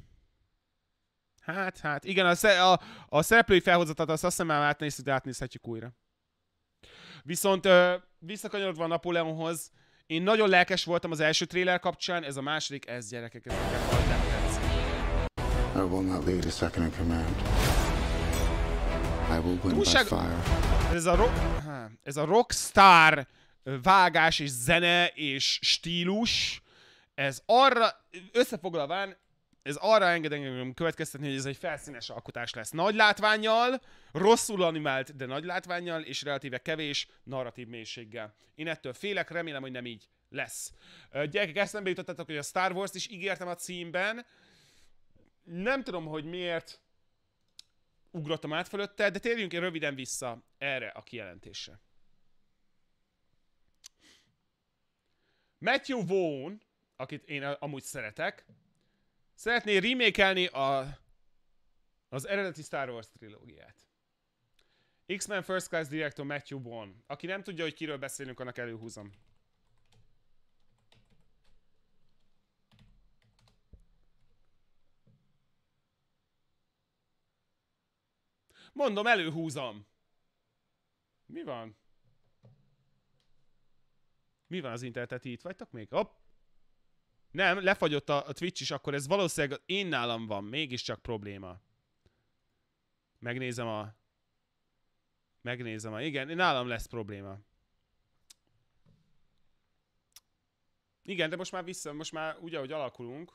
hát, hát. Igen, a, a, a szereplői felhozatat azt azt hiszem már átnéztük, de átnézhetjük újra. Viszont ö, visszakanyarodva a Napóleonhoz, én nagyon lelkes voltam az első trailer kapcsán, ez a második, ez gyerekek, ez nekem nem tetszik. I will not lead a second in command. I will win Túlság... by fire. Ez a, ro- ez a rockstar vágás és zene és stílus, ez arra, összefoglalván, ez arra enged engem következtetni, hogy ez egy felszínes alkotás lesz. Nagy látványjal, rosszul animált, de nagy látványjal, és relatíve kevés narratív mélységgel. Én ettől félek, remélem, hogy nem így lesz. Gyerekek, eszembe jutottatok, hogy a Star Wars-t is ígértem a címben. Nem tudom, hogy miért ugrottam át fölötte, de térjünk röviden vissza erre a kijelentésre. Matthew Vaughn, akit én amúgy szeretek, szeretné remékelni a, az eredeti Star Wars trilógiát. X-Men First Class Director Matthew Bourne. Aki nem tudja, hogy kiről beszélünk, annak előhúzom. Mondom, előhúzom. Mi van? Mi van az internetet? Itt vagytok még? Hopp! Nem, lefagyott a, Twitch is, akkor ez valószínűleg én nálam van. Mégiscsak probléma. Megnézem a Megnézem. Igen, nálam lesz probléma. Igen, de most már vissza, most már úgy, ahogy alakulunk.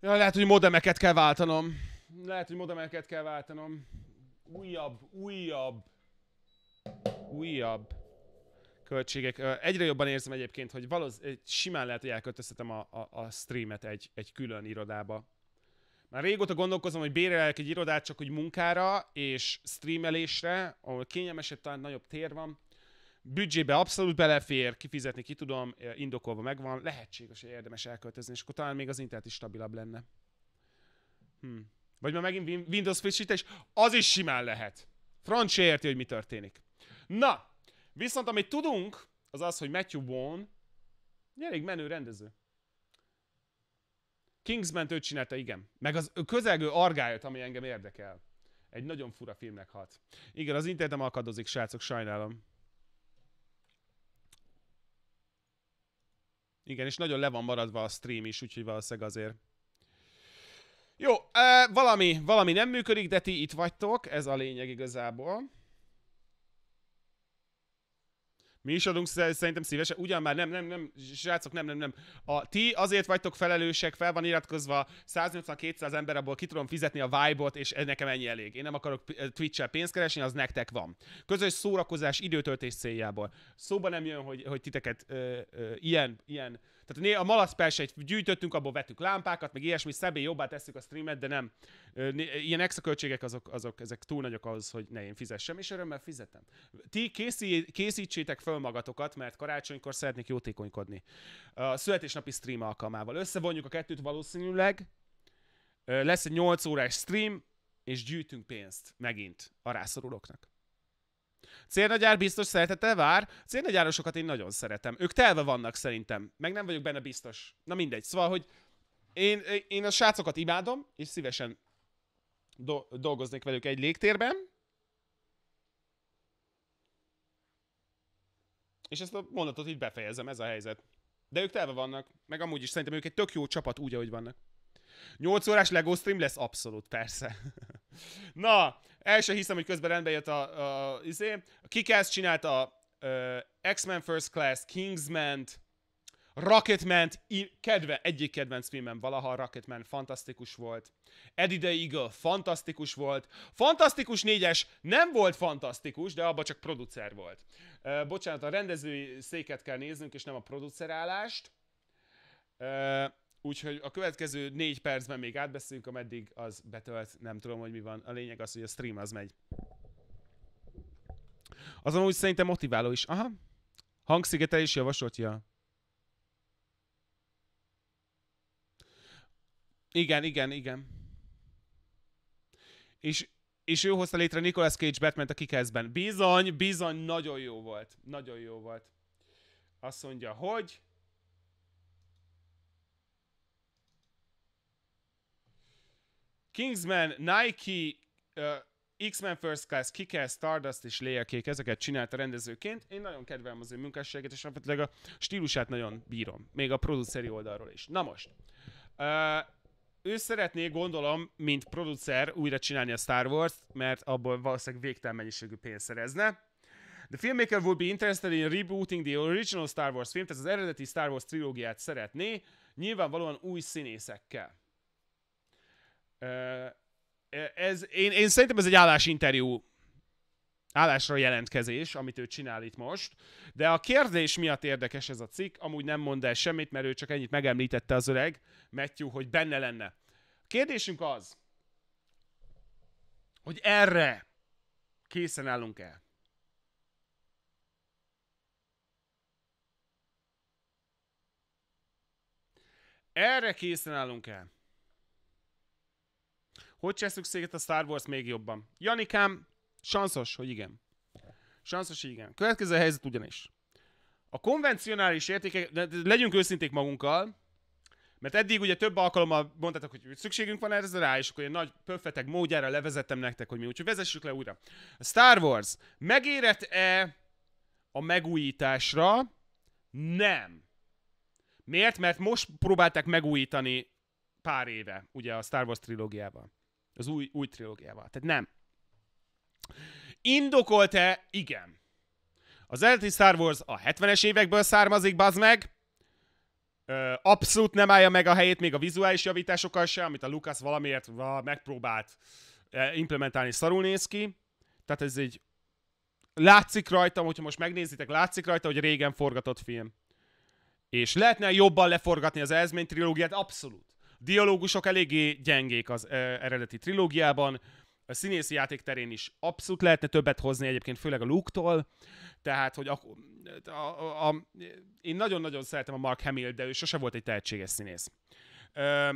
Ja, lehet, hogy modemeket kell váltanom. Lehet, hogy modemeket kell váltanom. Újabb, újabb, újabb költségek. Egyre jobban érzem egyébként, hogy valószínűleg simán lehet, hogy elköltöztetem a, a, a streamet egy, egy külön irodába. Már régóta gondolkozom, hogy bérelek egy irodát csak úgy munkára és streamelésre, ahol kényelmesebb, talán nagyobb tér van. Büdzsébe abszolút belefér, kifizetni ki tudom, e, indokolva megvan, lehetséges, hogy érdemes elköltözni, és akkor talán még az internet is stabilabb lenne. Hm. Vagy már megint Windows frissítés, az is simán lehet. Franc érti, hogy mi történik. Na, viszont amit tudunk, az az, hogy Matthew Vaughn elég menő rendező. Kingsman őt csinálta, igen. Meg az közelgő argályot, ami engem érdekel. Egy nagyon fura filmnek hat. Igen, az internetem akadozik, srácok, sajnálom. Igen, és nagyon le van maradva a stream is, úgyhogy valószínűleg azért. Jó, e, valami, valami nem működik, de ti itt vagytok, ez a lényeg igazából. Mi is adunk szerintem szívesen, ugyan már nem, nem, nem, srácok, nem, nem, nem. A, ti azért vagytok felelősek, fel van iratkozva 180-200 ember, abból ki tudom fizetni a Vibe-ot, és e- nekem ennyi elég. Én nem akarok Twitch-el pénzt keresni, az nektek van. Közös szórakozás időtöltés céljából. Szóba nem jön, hogy, hogy titeket ö, ö, ilyen, ilyen tehát a malaszperseit gyűjtöttünk, abból vettük lámpákat, meg ilyesmi, szebbé jobbá tesszük a streamet, de nem. Ilyen extra költségek azok, azok, ezek túl nagyok ahhoz, hogy ne én fizessem, és örömmel fizetem. Ti készí, készítsétek föl magatokat, mert karácsonykor szeretnék jótékonykodni. A születésnapi stream alkalmával. Összevonjuk a kettőt valószínűleg. Lesz egy 8 órás stream, és gyűjtünk pénzt megint a rászorulóknak. Célnagyár biztos szeretete vár. Célnagyárosokat én nagyon szeretem. Ők telve vannak szerintem. Meg nem vagyok benne biztos. Na mindegy. Szóval, hogy én, én a srácokat imádom, és szívesen do- dolgoznék velük egy légtérben. És ezt a mondatot így befejezem, ez a helyzet. De ők telve vannak, meg amúgy is szerintem ők egy tök jó csapat úgy, ahogy vannak. 8 órás LEGO stream lesz? Abszolút, persze. *laughs* Na, el sem hiszem, hogy közben rendbe jött a, a, a, izé. a Kikász csinált a, uh, X-Men First Class, kingsman rocketman kedve, egyik kedvenc filmem valaha, a Rocketman fantasztikus volt. Eddie the Eagle fantasztikus volt. Fantasztikus négyes nem volt fantasztikus, de abban csak producer volt. Uh, bocsánat, a rendezői széket kell néznünk, és nem a producerállást. Uh, Úgyhogy a következő négy percben még átbeszélünk, ameddig az betölt, nem tudom, hogy mi van. A lényeg az, hogy a stream az megy. Azon úgy szerintem motiváló is. Aha. Hangszigete is javasolt, ja. Igen, igen, igen. És, és ő hozta létre Nicolas Cage batman a kikezben. Bizony, bizony, nagyon jó volt. Nagyon jó volt. Azt mondja, hogy Kingsman, Nike, uh, X-Men First Class, Kicker, Stardust és Leia Cake, ezeket csinálta rendezőként. Én nagyon kedvelem az ő munkásságét, és alapvetőleg a stílusát nagyon bírom, még a produceri oldalról is. Na most, uh, ő szeretné, gondolom, mint producer újra csinálni a Star Wars-t, mert abból valószínűleg végtelen mennyiségű pénzt szerezne. The filmmaker would be interested in rebooting the original Star Wars film, tehát az eredeti Star Wars trilógiát szeretné, nyilvánvalóan új színészekkel. Ez, én, én szerintem ez egy állásinterjú állásra jelentkezés, amit ő csinál itt most. De a kérdés miatt érdekes ez a cikk, amúgy nem mond el semmit, mert ő csak ennyit megemlítette az öreg, Matthew, hogy benne lenne. A kérdésünk az, hogy erre készen állunk-e? Erre készen állunk-e? Hogy cseszük szét a Star Wars még jobban? Janikám, sanszos, hogy igen. Sanszos, hogy igen. Következő helyzet ugyanis. A konvencionális értékek, de legyünk őszinték magunkkal, mert eddig ugye több alkalommal mondtátok, hogy szükségünk van erre rá, és akkor én nagy pöffetek módjára levezettem nektek, hogy mi. Úgyhogy vezessük le újra. A Star Wars megérett-e a megújításra? Nem. Miért? Mert most próbálták megújítani pár éve, ugye a Star Wars trilógiával. Az új, új trilógiával. Tehát nem. Indokolt-e? Igen. Az eredeti Star Wars a 70-es évekből származik, bazd meg. Ö, abszolút nem állja meg a helyét még a vizuális javításokkal sem, amit a Lucas valamiért megpróbált implementálni, szarul néz ki. Tehát ez egy látszik rajta, hogyha most megnézitek, látszik rajta, hogy régen forgatott film. És lehetne jobban leforgatni az Ezmény trilógiát, abszolút dialógusok eléggé gyengék az ö, eredeti trilógiában, a színészi játék terén is abszolút lehetne többet hozni egyébként, főleg a Luke-tól, tehát, hogy a, a, a, a, én nagyon-nagyon szeretem a Mark Hamill, de ő sose volt egy tehetséges színész. Ö,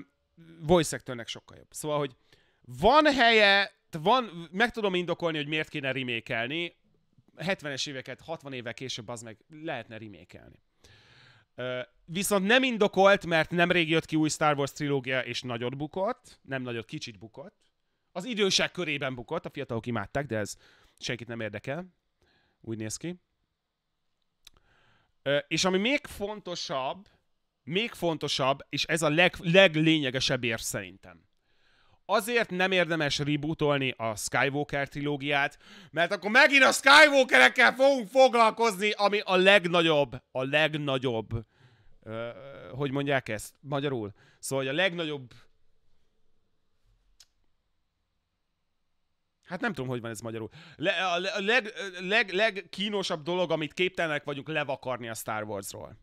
voice actornek sokkal jobb. Szóval, hogy van helye, van, meg tudom indokolni, hogy miért kéne remékelni, 70-es éveket, 60 évek később az meg lehetne remékelni. Viszont nem indokolt, mert nemrég jött ki új Star Wars trilógia, és nagyot bukott. Nem nagyot, kicsit bukott. Az idősek körében bukott, a fiatalok imádták, de ez senkit nem érdekel. Úgy néz ki. És ami még fontosabb, még fontosabb, és ez a leg, leglényegesebb ér szerintem azért nem érdemes rebootolni a Skywalker trilógiát, mert akkor megint a Skywalkerekkel fogunk foglalkozni, ami a legnagyobb, a legnagyobb, ö, hogy mondják ezt magyarul? Szóval hogy a legnagyobb Hát nem tudom, hogy van ez magyarul. Le, a leg, leg, legkínosabb dolog, amit képtelenek vagyunk levakarni a Star Warsról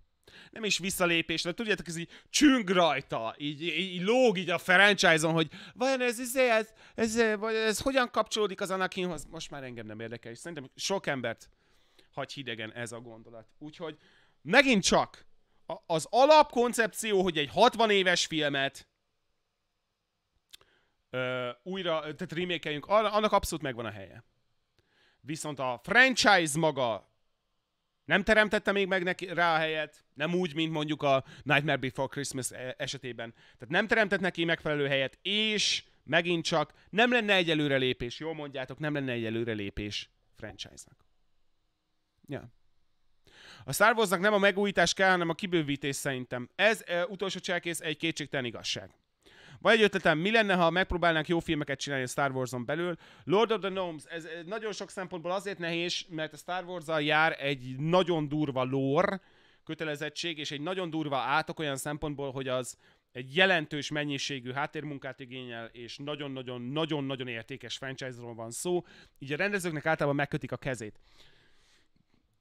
nem is visszalépés, de tudjátok, ez így csüng rajta, így, így, így lóg így a franchise-on, hogy vajon ez, ez, ez, ez, ez, ez hogyan kapcsolódik az Anakinhoz? Most már engem nem érdekel, és szerintem sok embert hagy hidegen ez a gondolat. Úgyhogy megint csak az alapkoncepció, hogy egy 60 éves filmet ö, újra, tehát remékeljünk, annak abszolút megvan a helye. Viszont a franchise maga nem teremtette még meg neki, rá a helyet, nem úgy, mint mondjuk a Nightmare Before Christmas e, esetében. Tehát nem teremtett neki megfelelő helyet, és megint csak nem lenne egy előrelépés, jól mondjátok, nem lenne egy előrelépés franchise-nak. Ja. A Star nem a megújítás kell, hanem a kibővítés szerintem. Ez e, utolsó cselkész egy kétségtelen igazság. Vagy egy ötletem, mi lenne, ha megpróbálnánk jó filmeket csinálni a Star Wars-on belül? Lord of the Gnomes, ez nagyon sok szempontból azért nehéz, mert a Star Wars-al jár egy nagyon durva lore kötelezettség, és egy nagyon durva átok olyan szempontból, hogy az egy jelentős mennyiségű háttérmunkát igényel, és nagyon-nagyon-nagyon-nagyon értékes franchise-ról van szó, így a rendezőknek általában megkötik a kezét.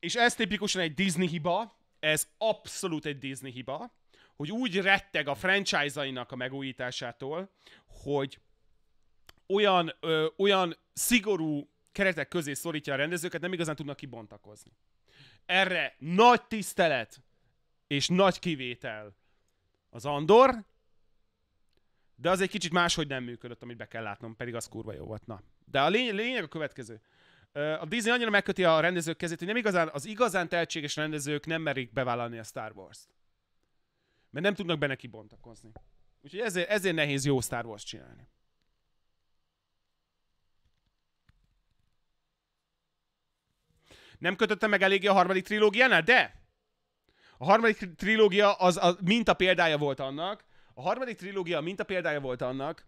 És ez tipikusan egy Disney hiba, ez abszolút egy Disney hiba, hogy úgy retteg a franchise-ainak a megújításától, hogy olyan, ö, olyan szigorú keretek közé szorítja a rendezőket, nem igazán tudnak kibontakozni. Erre nagy tisztelet és nagy kivétel az Andor, de az egy kicsit máshogy nem működött, amit be kell látnom, pedig az kurva jó volt. Na. De a lény- lényeg a következő. A Disney annyira megköti a rendezők kezét, hogy nem igazán, az igazán tehetséges rendezők nem merik bevállalni a Star Wars-t. Mert nem tudnak benne kibontakozni. Úgyhogy ezért, ezért nehéz jó Star Wars csinálni. Nem kötötte meg eléggé a harmadik trilógiánál? De! A harmadik trilógia az a minta példája volt annak, a harmadik trilógia a minta példája volt annak,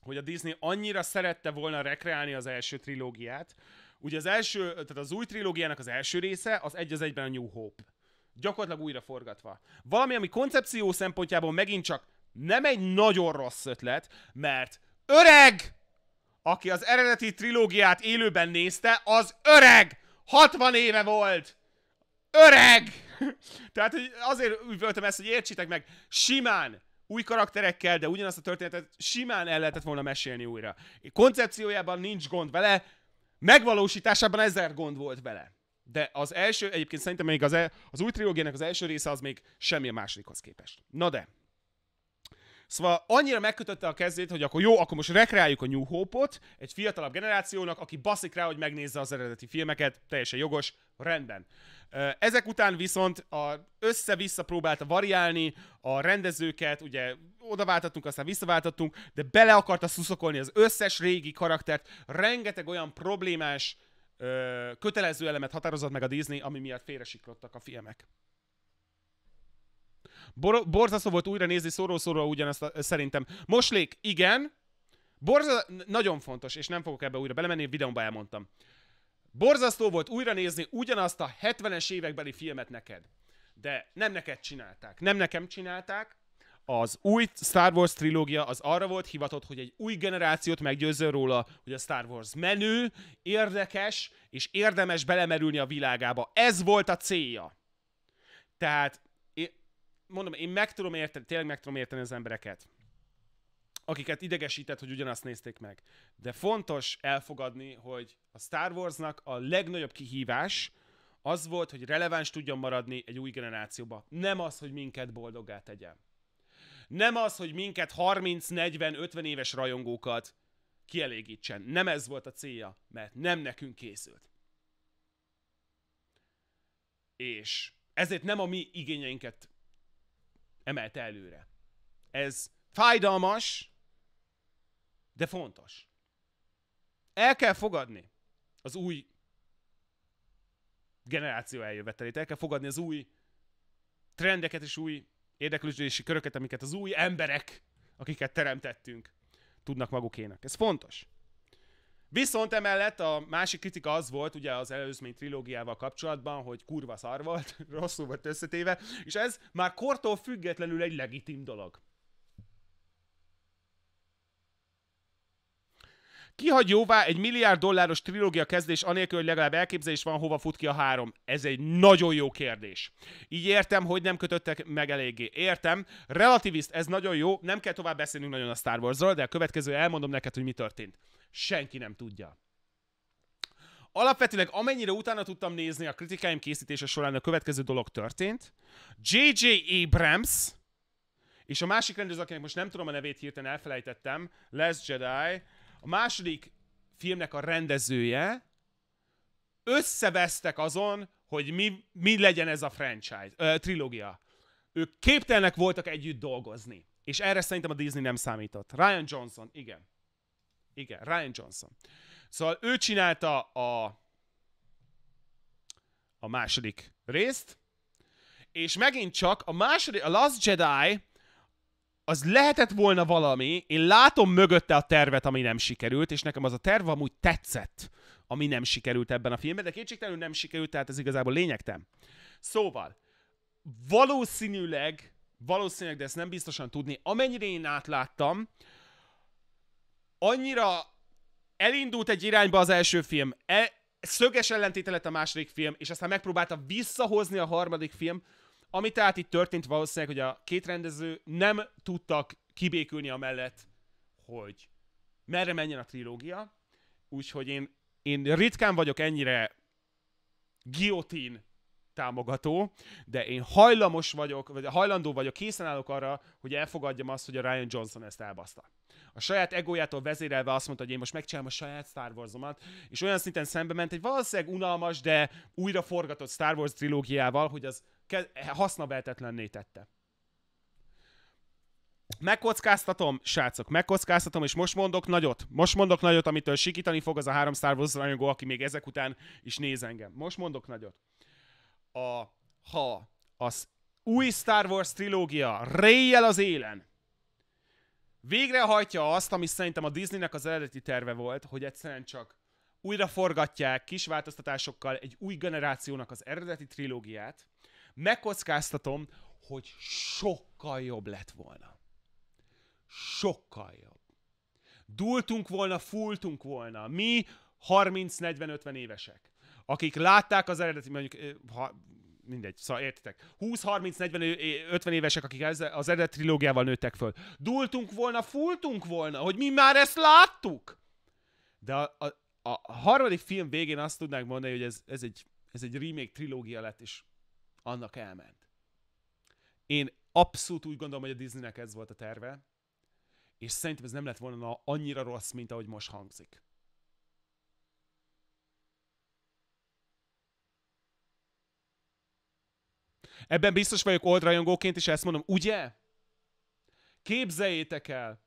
hogy a Disney annyira szerette volna rekreálni az első trilógiát. Ugye az első, tehát az új trilógiának az első része, az egy az egyben a New Hope gyakorlatilag újra forgatva. Valami, ami koncepció szempontjából megint csak nem egy nagyon rossz ötlet, mert öreg, aki az eredeti trilógiát élőben nézte, az öreg! 60 éve volt! Öreg! *laughs* Tehát hogy azért üvöltem ezt, hogy értsétek meg, simán új karakterekkel, de ugyanazt a történetet simán el lehetett volna mesélni újra. Koncepciójában nincs gond vele, megvalósításában ezer gond volt vele. De az első, egyébként szerintem még az, el, az új trilógiának az első része az még semmi a másodikhoz képest. Na de. Szóval annyira megkötötte a kezét, hogy akkor jó, akkor most rekreáljuk a New Hope-ot egy fiatalabb generációnak, aki baszik rá, hogy megnézze az eredeti filmeket, teljesen jogos, rendben. Ezek után viszont a össze-vissza próbálta variálni a rendezőket, ugye odaváltattunk, aztán visszaváltattunk, de bele akarta szuszokolni az összes régi karaktert, rengeteg olyan problémás uh, ö, kötelező elemet határozott meg a Disney, ami miatt félresiklottak a filmek. Bor- borzasztó volt újra nézni szóró szóró ugyanazt a, szerintem. Moslék, igen. Borza- nagyon fontos, és nem fogok ebbe újra belemenni, videómban elmondtam. Borzasztó volt újra nézni ugyanazt a 70-es évekbeli filmet neked. De nem neked csinálták, nem nekem csinálták, az új Star Wars trilógia az arra volt hivatott, hogy egy új generációt meggyőzzön róla, hogy a Star Wars menő, érdekes, és érdemes belemerülni a világába. Ez volt a célja. Tehát, én, mondom, én meg tudom érteni, tényleg meg tudom érteni az embereket, akiket idegesített, hogy ugyanazt nézték meg. De fontos elfogadni, hogy a Star Warsnak a legnagyobb kihívás az volt, hogy releváns tudjon maradni egy új generációba. Nem az, hogy minket boldoggá tegyen. Nem az, hogy minket 30-40-50 éves rajongókat kielégítsen. Nem ez volt a célja, mert nem nekünk készült. És ezért nem a mi igényeinket emelt előre. Ez fájdalmas, de fontos. El kell fogadni az új generáció eljövetelét, el kell fogadni az új trendeket és új érdeklődési köröket, amiket az új emberek, akiket teremtettünk, tudnak magukének. Ez fontos. Viszont emellett a másik kritika az volt, ugye az előzmény trilógiával kapcsolatban, hogy kurva szar volt, *laughs* rosszul volt összetéve, és ez már kortól függetlenül egy legitim dolog. Kihagy jóvá egy milliárd dolláros trilógia kezdés anélkül, hogy legalább elképzelés van, hova fut ki a három. Ez egy nagyon jó kérdés. Így értem, hogy nem kötöttek meg eléggé. Értem. Relativist, ez nagyon jó. Nem kell tovább beszélnünk nagyon a Star Wars-ról, de a következő elmondom neked, hogy mi történt. Senki nem tudja. Alapvetőleg amennyire utána tudtam nézni a kritikáim készítése során a következő dolog történt. J.J. Abrams és a másik rendező, akinek most nem tudom a nevét hirtelen elfelejtettem, Les Jedi, a második filmnek a rendezője összevesztek azon, hogy mi, mi legyen ez a franchise, ö, trilógia. Ők képtelenek voltak együtt dolgozni. És erre szerintem a Disney nem számított. Ryan Johnson, igen. Igen, Ryan Johnson. Szóval ő csinálta a a második részt, és megint csak a második, a Last Jedi az lehetett volna valami, én látom mögötte a tervet, ami nem sikerült, és nekem az a terv amúgy tetszett, ami nem sikerült ebben a filmben, de kétségtelenül nem sikerült, tehát ez igazából lényegtem. Szóval, valószínűleg, valószínűleg, de ezt nem biztosan tudni, amennyire én átláttam, annyira elindult egy irányba az első film, e, szöges ellentéte lett a második film, és aztán megpróbálta visszahozni a harmadik film, ami tehát itt történt valószínűleg, hogy a két rendező nem tudtak kibékülni a mellett, hogy merre menjen a trilógia, úgyhogy én, én ritkán vagyok ennyire guillotine támogató, de én hajlamos vagyok, vagy hajlandó vagyok, készen állok arra, hogy elfogadjam azt, hogy a Ryan Johnson ezt elbaszta. A saját egójától vezérelve azt mondta, hogy én most megcsinálom a saját Star wars és olyan szinten szembe ment egy valószínűleg unalmas, de újra forgatott Star Wars trilógiával, hogy az hasznavehetetlenné tette. Megkockáztatom, srácok, megkockáztatom, és most mondok nagyot. Most mondok nagyot, amitől sikítani fog az a három Star Wars rajongó, aki még ezek után is néz engem. Most mondok nagyot. A, ha az új Star Wars trilógia réjjel az élen, végrehajtja azt, ami szerintem a Disneynek az eredeti terve volt, hogy egyszerűen csak újra forgatják kis változtatásokkal egy új generációnak az eredeti trilógiát, megkockáztatom, hogy sokkal jobb lett volna. Sokkal jobb. Dultunk volna, fultunk volna. Mi 30-40-50 évesek, akik látták az eredeti, mondjuk, ha, mindegy, szóval értitek. 20-30-40-50 évesek, akik az eredeti trilógiával nőttek föl. Dultunk volna, fultunk volna, hogy mi már ezt láttuk. De a, a, a harmadik film végén azt tudnánk mondani, hogy ez, ez, egy, ez egy remake trilógia lett, és annak elment. Én abszolút úgy gondolom, hogy a Disneynek ez volt a terve, és szerintem ez nem lett volna annyira rossz, mint ahogy most hangzik. Ebben biztos vagyok old rajongóként, és ezt mondom, ugye? Képzeljétek el,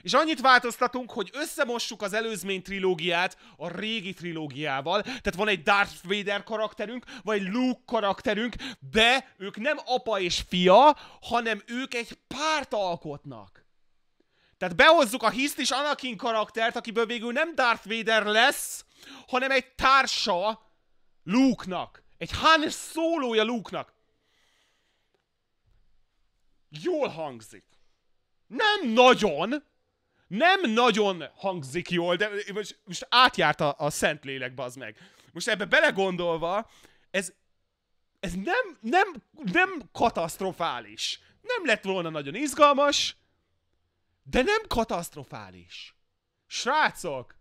és annyit változtatunk, hogy összemossuk az előzmény trilógiát a régi trilógiával, tehát van egy Darth Vader karakterünk, vagy Luke karakterünk, de ők nem apa és fia, hanem ők egy párt alkotnak. Tehát behozzuk a hiszt is Anakin karaktert, akiből végül nem Darth Vader lesz, hanem egy társa Luke-nak. Egy Han szólója Luke-nak. Jól hangzik. Nem nagyon, nem nagyon hangzik jól, de most, most átjárt a, a lélek bazd meg. Most ebbe belegondolva, ez, ez nem, nem, nem katasztrofális. Nem lett volna nagyon izgalmas, de nem katasztrofális. Srácok,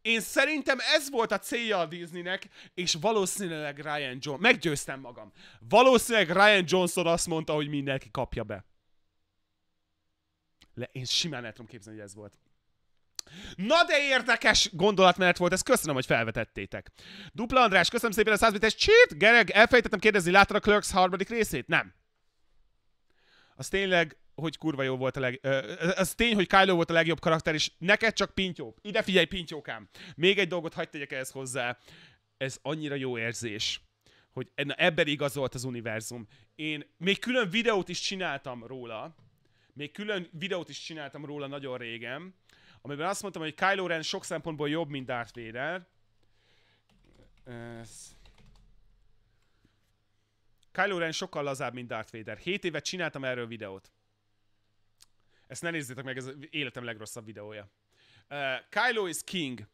én szerintem ez volt a célja a Disneynek, és valószínűleg Ryan Johnson, meggyőztem magam, valószínűleg Ryan Johnson azt mondta, hogy mindenki kapja be le, én simán el tudom képzelni, hogy ez volt. Na de érdekes gondolatmenet volt, ez köszönöm, hogy felvetettétek. Dupla András, köszönöm szépen a 100 bites. Csét, Gereg, elfejtettem kérdezni, láttad a Clerks harmadik részét? Nem. Az tényleg, hogy kurva jó volt a leg... Ö, az tény, hogy Kylo volt a legjobb karakter, és neked csak Pintyó. Ide figyelj, Pintyókám! Még egy dolgot hagyd tegyek ehhez hozzá. Ez annyira jó érzés, hogy ebben igazolt az univerzum. Én még külön videót is csináltam róla, még külön videót is csináltam róla nagyon régen, amiben azt mondtam, hogy Kylo Ren sok szempontból jobb, mint Darth Vader. Ez... Kylo Ren sokkal lazább, mint Darth Vader. 7 éve csináltam erről videót. Ezt ne nézzétek meg, ez életem legrosszabb videója. Uh, Kylo is king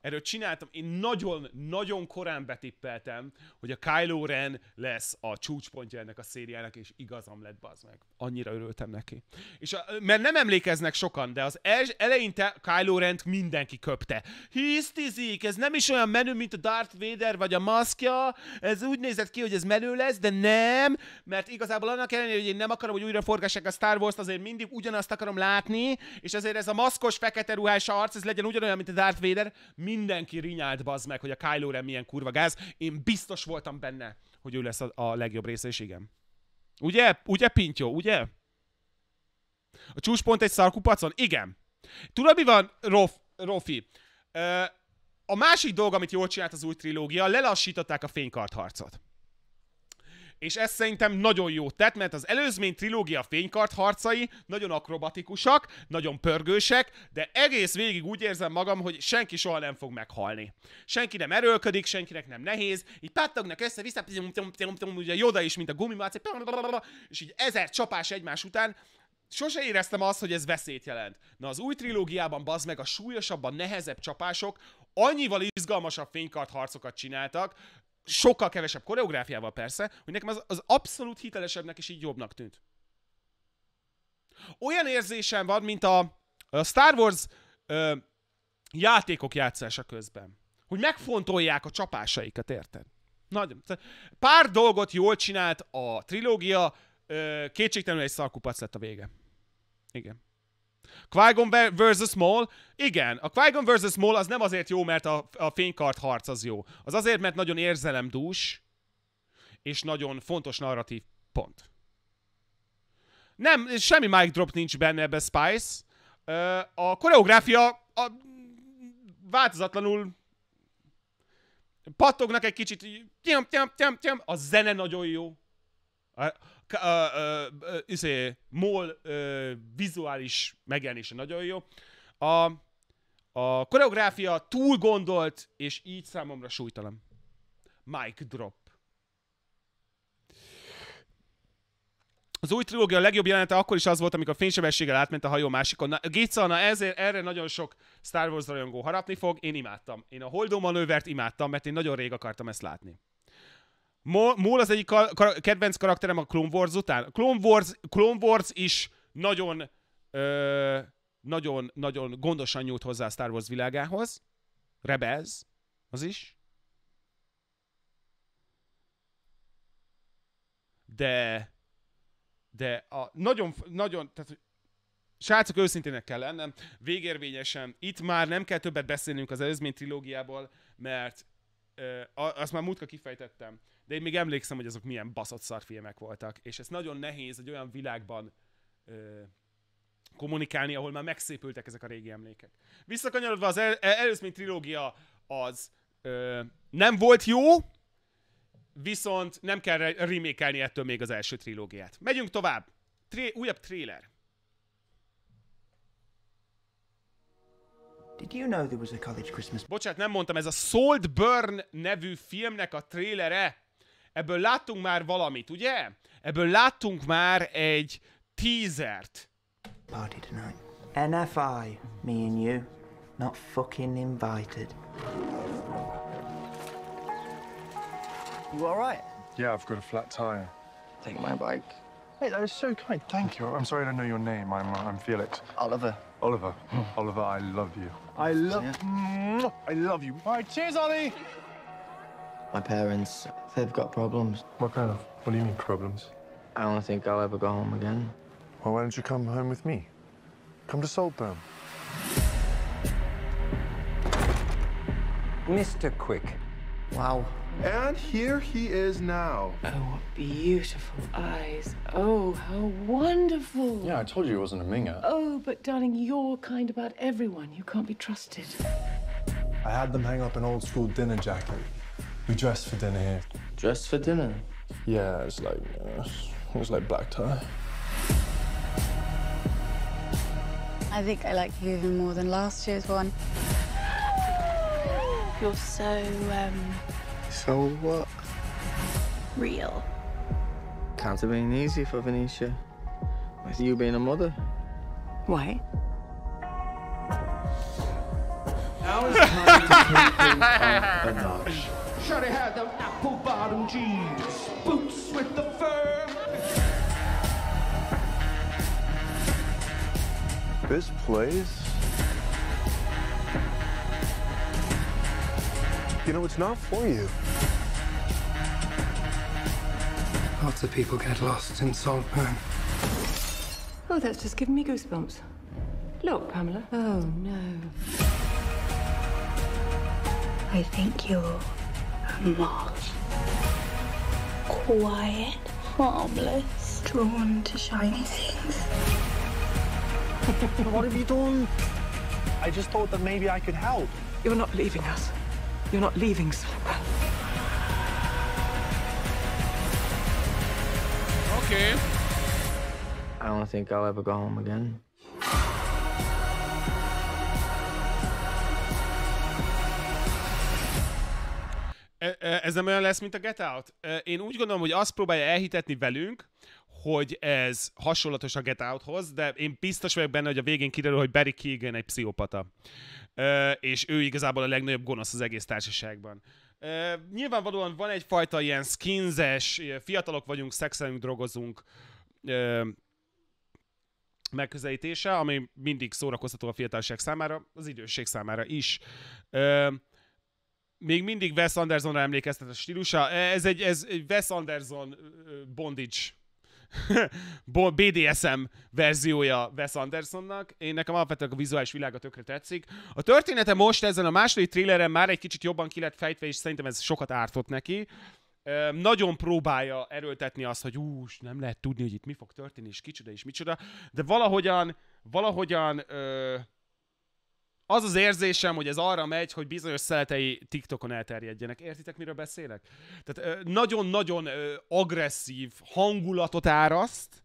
erről csináltam, én nagyon-nagyon korán betippeltem, hogy a Kylo Ren lesz a csúcspontja ennek a szériának, és igazam lett, bazd meg. Annyira örültem neki. És a, mert nem emlékeznek sokan, de az eleinte Kylo ren mindenki köpte. Hisztizik, ez nem is olyan menő, mint a Darth Vader vagy a maszkja, ez úgy nézett ki, hogy ez menő lesz, de nem, mert igazából annak ellenére, hogy én nem akarom, hogy újra forgassák a Star Wars-t, azért mindig ugyanazt akarom látni, és azért ez a maszkos, fekete ruhás arc, ez legyen ugyanolyan, mint a Darth Vader, mindenki rinyált bazd meg, hogy a Kylo Ren milyen kurva gáz. Én biztos voltam benne, hogy ő lesz a, a legjobb része, és igen. Ugye? Ugye, Pintyó? Ugye? A csúcspont egy szarkupacon? Igen. Tudod, mi van, Rof, Rofi? Ö, a másik dolog, amit jól csinált az új trilógia, lelassították a fénykartharcot és ez szerintem nagyon jó tett, mert az előzmény trilógia fénykart harcai nagyon akrobatikusak, nagyon pörgősek, de egész végig úgy érzem magam, hogy senki soha nem fog meghalni. Senki nem erőlködik, senkinek nem nehéz, így pattognak össze, vissza, ugye Joda is, mint a gumimác, és így ezer csapás egymás után, sose éreztem azt, hogy ez veszélyt jelent. Na az új trilógiában bazd meg a súlyosabban nehezebb csapások annyival izgalmasabb fénykart harcokat csináltak, sokkal kevesebb koreográfiával persze, hogy nekem az, az abszolút hitelesebbnek és így jobbnak tűnt. Olyan érzésem van, mint a, a Star Wars ö, játékok játszása közben. Hogy megfontolják a csapásaikat, érted? Nagy, pár dolgot jól csinált a trilógia, ö, kétségtelenül egy szarkupac lett a vége. Igen. Qui-Gon vs. Maul, igen, a Qui-Gon vs. Maul az nem azért jó, mert a, a fénykart harc az jó. Az azért, mert nagyon érzelemdús, és nagyon fontos narratív pont. Nem, semmi mic drop nincs benne ebbe Spice. A koreográfia a, változatlanul pattognak egy kicsit, tyam, tyam, tyam, tyam. a zene nagyon jó ö, ö, ö, izé, mol ö, vizuális megjelenése nagyon jó. A, a koreográfia túl gondolt, és így számomra súlytalan. Mike drop. Az új trilógia legjobb jelenete akkor is az volt, amikor fénysebességgel átment a hajó másikon. Na, Gica, na ezért, erre nagyon sok Star Wars rajongó harapni fog. Én imádtam. Én a holdó manővert imádtam, mert én nagyon rég akartam ezt látni. Mól az egyik kar- kar- kedvenc karakterem a Clone Wars után. A Clone Wars, Clone Wars is nagyon, ö, nagyon, nagyon gondosan nyújt hozzá a Star Wars világához. Rebels, az is. De, de a nagyon, nagyon, tehát srácok, őszintének kell lennem, végérvényesen, itt már nem kell többet beszélnünk az előzmény trilógiából, mert ö, azt már múltka kifejtettem, de én még emlékszem, hogy azok milyen baszott szarfilmek voltak, és ez nagyon nehéz egy olyan világban ö, kommunikálni, ahol már megszépültek ezek a régi emlékek. Visszakanyarodva az el, előzmény trilógia az ö, nem volt jó, viszont nem kell remékelni ettől még az első trilógiát. Megyünk tovább. Tré- újabb tréler Did you know there was a college Christmas? Bocsát, nem mondtam, ez a salt Burn nevű filmnek a trélere. Ebből láttunk már valamit, ugye? Ebből láttunk már egy teasert. Party tonight. NFI, me and you. Not fucking invited. You alright? Yeah, I've got a flat tire. Take my bike. Hey, that is so kind. Thank you. I'm sorry I don't know your name. I'm, uh, I'm Felix. Oliver. Oliver. *gasps* Oliver, I love you. I love... Yeah. I love you. All right, cheers, Ollie! My parents They've got problems. What kind of? What do you mean problems? I don't think I'll ever go home again. Well, why don't you come home with me? Come to Saltburn. Mr. Quick. Wow. And here he is now. Oh, what beautiful eyes. Oh, how wonderful. Yeah, I told you he wasn't a minger. Oh, but darling, you're kind about everyone. You can't be trusted. I had them hang up an old school dinner jacket we dressed for dinner here. Dressed for dinner? Yeah, it's like, uh, it was like black tie. I think I like you even more than last year's one. You're so, um... So what? Real. Can't have been easy for Venetia. With you being a mother. Why? Now it's time to up a *laughs* notch. Shawty had them apple bottom jeans, boots with the fur. This place. You know, it's not for you. Lots of people get lost in Saltburn. Oh, that's just giving me goosebumps. Look, Pamela. Oh, no. I think you're moth. Quiet, harmless, drawn to shiny things. *laughs* what have you done? I just thought that maybe I could help. You're not leaving us. You're not leaving Slipper. Okay. I don't think I'll ever go home again. ez nem olyan lesz, mint a Get Out? Én úgy gondolom, hogy azt próbálja elhitetni velünk, hogy ez hasonlatos a Get Outhoz, de én biztos vagyok benne, hogy a végén kiderül, hogy Barry Keegan egy pszichopata. És ő igazából a legnagyobb gonosz az egész társaságban. Nyilvánvalóan van egyfajta ilyen skinzes, fiatalok vagyunk, szexelünk, drogozunk, megközelítése, ami mindig szórakoztató a fiatalság számára, az időség számára is még mindig Wes Andersonra emlékeztet a stílusa. E, ez egy, ez egy Wes Anderson bondage *laughs* BDSM verziója Wes Andersonnak. Én nekem alapvetően a vizuális világa tökre tetszik. A története most ezen a második trilleren már egy kicsit jobban ki lett fejtve, és szerintem ez sokat ártott neki. nagyon próbálja erőltetni azt, hogy ús, nem lehet tudni, hogy itt mi fog történni, és kicsoda, és micsoda, de valahogyan, valahogyan ö, az az érzésem, hogy ez arra megy, hogy bizonyos szeletei TikTokon elterjedjenek. Értitek, miről beszélek? Tehát nagyon-nagyon agresszív hangulatot áraszt,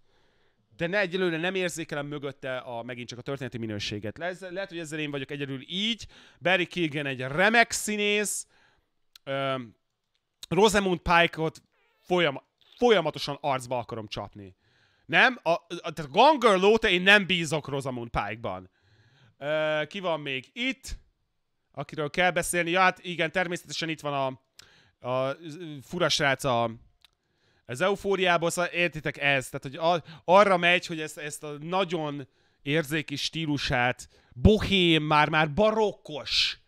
de ne egyelőre nem érzékelem mögötte a, megint csak a történeti minőséget. Le, lehet, hogy ezzel én vagyok egyedül így. Barry Keegan egy remek színész. Um, Rosamund Pike-ot folyam, folyamatosan arcba akarom csapni. Nem? A, a, a Gone Girl óta én nem bízok Rosamund Pike-ban ki van még itt? Akiről kell beszélni. Ja, hát igen, természetesen itt van a, a fura srác a, az eufóriából, szóval értitek ez, tehát hogy a, arra megy, hogy ezt, ezt a nagyon érzéki stílusát, bohém, már, már barokkos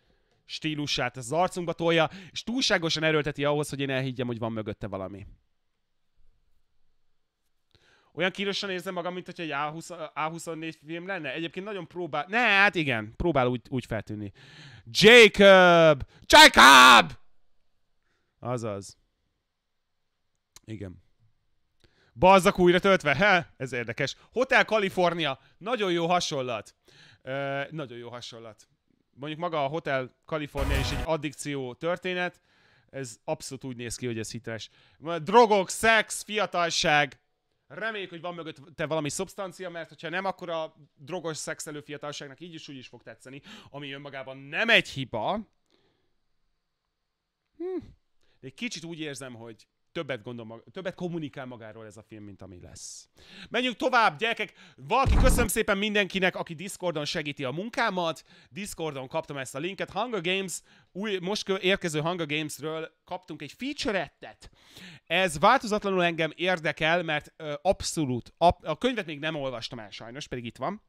stílusát az arcunkba tolja, és túlságosan erőlteti ahhoz, hogy én elhiggyem, hogy van mögötte valami olyan kírosan érzem magam, mint hogy egy A20, A24 film lenne. Egyébként nagyon próbál... Ne, hát igen, próbál úgy, úgy feltűnni. Jacob! Jacob! Azaz. Igen. Bazzak újra töltve, he? Ez érdekes. Hotel California. Nagyon jó hasonlat. Ö, nagyon jó hasonlat. Mondjuk maga a Hotel California is egy addikció történet. Ez abszolút úgy néz ki, hogy ez hiteles. Drogok, szex, fiatalság, Reméljük, hogy van mögötte valami szubstancia, mert ha nem, akkor a drogos szexelő fiatalságnak így is úgy is fog tetszeni, ami önmagában nem egy hiba. Hm. De egy kicsit úgy érzem, hogy többet, gondol maga, többet kommunikál magáról ez a film, mint ami lesz. Menjünk tovább, gyerekek! Valaki, köszönöm szépen mindenkinek, aki Discordon segíti a munkámat. Discordon kaptam ezt a linket. Hunger Games, új, most érkező Hunger Gamesről kaptunk egy featurettet. Ez változatlanul engem érdekel, mert ö, abszolút, ab, a könyvet még nem olvastam el sajnos, pedig itt van.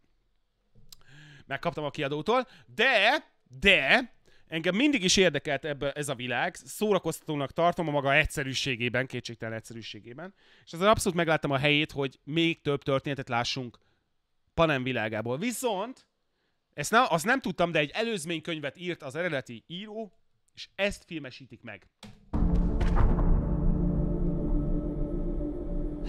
Megkaptam a kiadótól, de, de Engem mindig is érdekelt ebbe ez a világ, szórakoztatónak tartom a maga egyszerűségében, kétségtelen egyszerűségében, és ezzel abszolút megláttam a helyét, hogy még több történetet lássunk Panem világából. Viszont, ezt nem, azt nem tudtam, de egy előzménykönyvet írt az eredeti író, és ezt filmesítik meg.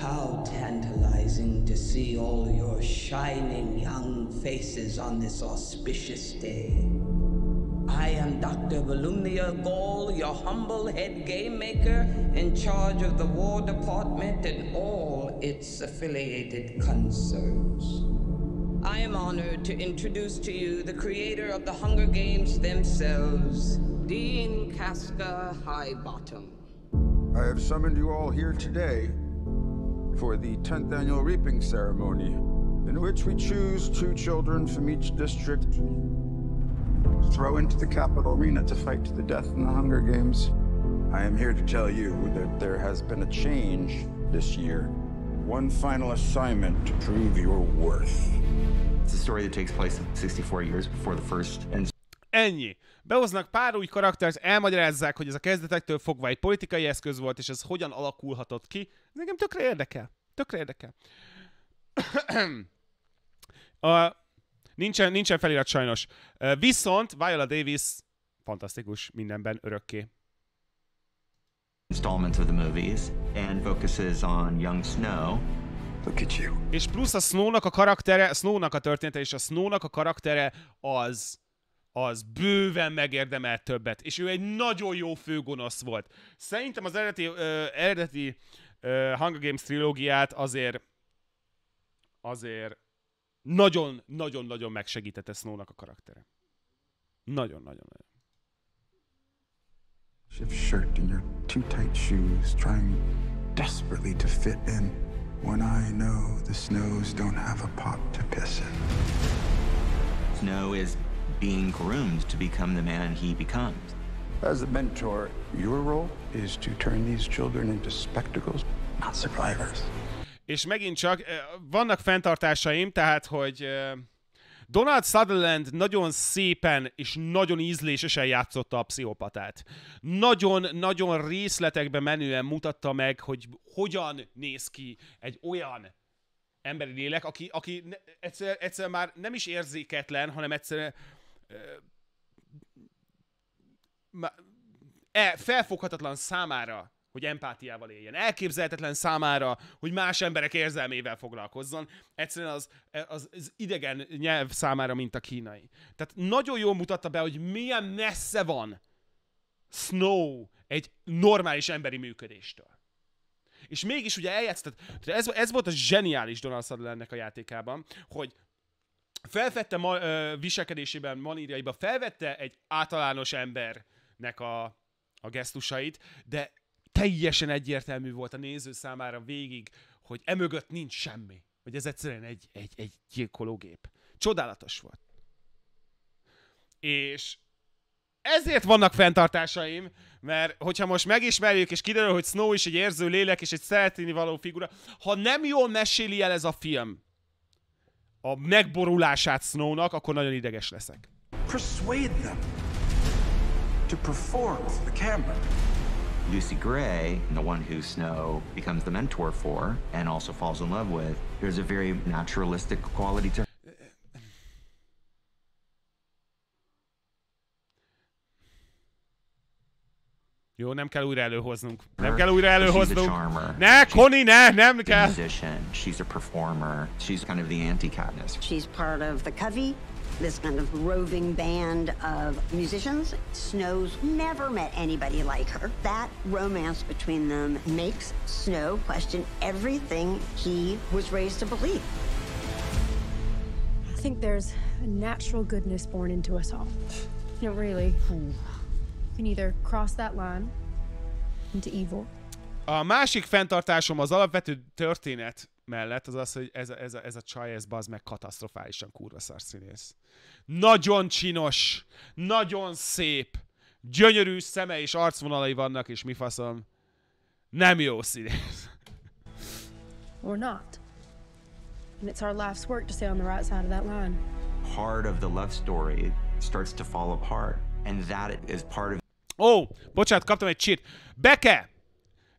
How tantalizing to see all your shining young faces on this auspicious day. I am Dr. Volumnia Gall, your humble head game maker in charge of the War Department and all its affiliated concerns. I am honored to introduce to you the creator of the Hunger Games themselves, Dean Casca Highbottom. I have summoned you all here today for the 10th annual reaping ceremony, in which we choose two children from each district throw into the capital arena to fight to the death in the Hunger Games. I am here to tell you that there has been a change this year. One final assignment to prove your worth. It's a story that takes place 64 years before the first and Ennyi. Behoznak pár új karaktert, elmagyarázzák, hogy ez a kezdetektől fogva egy politikai eszköz volt, és ez hogyan alakulhatott ki. Ez engem tökre érdekel. Tökre érdekel. *coughs* a Nincsen, nincsen felirat sajnos. Viszont Viola Davis fantasztikus mindenben örökké. Installments of the movies and focuses on young Snow. Look at you. És plusz a Snownak a karaktere, Snownak a története és a Snownak a karaktere az az bőven megérdemelt többet, és ő egy nagyon jó főgonosz volt. Szerintem az eredeti, ö, eredeti ö, Hunger Games trilógiát azért azért nagyon-nagyon-nagyon megsegítette Snow-nak a karaktere. Nagyon-nagyon-nagyon. Shift shirt and your too tight shoes, trying desperately to fit in, when I know the snows don't have a pot to piss in. Snow is being groomed to become the man he becomes. As a mentor, your role is to turn these children into spectacles, not survivors. és megint csak vannak fenntartásaim, tehát, hogy Donald Sutherland nagyon szépen és nagyon ízlésesen játszotta a pszichopatát. Nagyon-nagyon részletekbe menően mutatta meg, hogy hogyan néz ki egy olyan emberi lélek, aki, aki egyszer, egyszer már nem is érzéketlen, hanem egyszerűen felfoghatatlan számára hogy empátiával éljen. Elképzelhetetlen számára, hogy más emberek érzelmével foglalkozzon. Egyszerűen az, az, az idegen nyelv számára, mint a kínai. Tehát nagyon jól mutatta be, hogy milyen messze van Snow egy normális emberi működéstől. És mégis ugye eljátszott, tehát ez, ez volt a zseniális Donald Sutherlandnek a játékában, hogy felvette ma, ö, viselkedésében, manírjaiban, felvette egy általános embernek a, a gesztusait, de teljesen egyértelmű volt a néző számára végig, hogy emögött nincs semmi. Hogy ez egyszerűen egy, egy, egy gyilkológép. Csodálatos volt. És ezért vannak fenntartásaim, mert hogyha most megismerjük, és kiderül, hogy Snow is egy érző lélek, és egy szeretni való figura, ha nem jól meséli el ez a film a megborulását Snownak, akkor nagyon ideges leszek. Persuade them to perform the camera. Lucy Gray, the one who Snow becomes the mentor for and also falls in love with, there's a very naturalistic quality to her. Jó, nem kell újra előhoznunk. Nem kell újra előhoznunk. Ne, Connie, ne, nem kell. She's a musician. She's a performer. She's kind of the anti-Katniss. She's part of the Covey this kind of roving band of musicians. Snow's never met anybody like her. That romance between them makes Snow question everything he was raised to believe. I think there's a natural goodness born into us all. No, really. You can either cross that line into evil. A másik fenntartásom az alapvető történet mellett, az az, hogy ez, a, ez, a, ez a csaj, ez bazd meg katasztrofálisan kurva szarszínész. Nagyon csinos, nagyon szép, gyönyörű szeme és arcvonalai vannak, és mi faszom, nem jó színész. Or not. And it's our life's work to stay on the right side of that line. Part of the love story starts to fall apart. And that is part of... Ó, oh, bocsánat, kaptam egy csírt. Beke!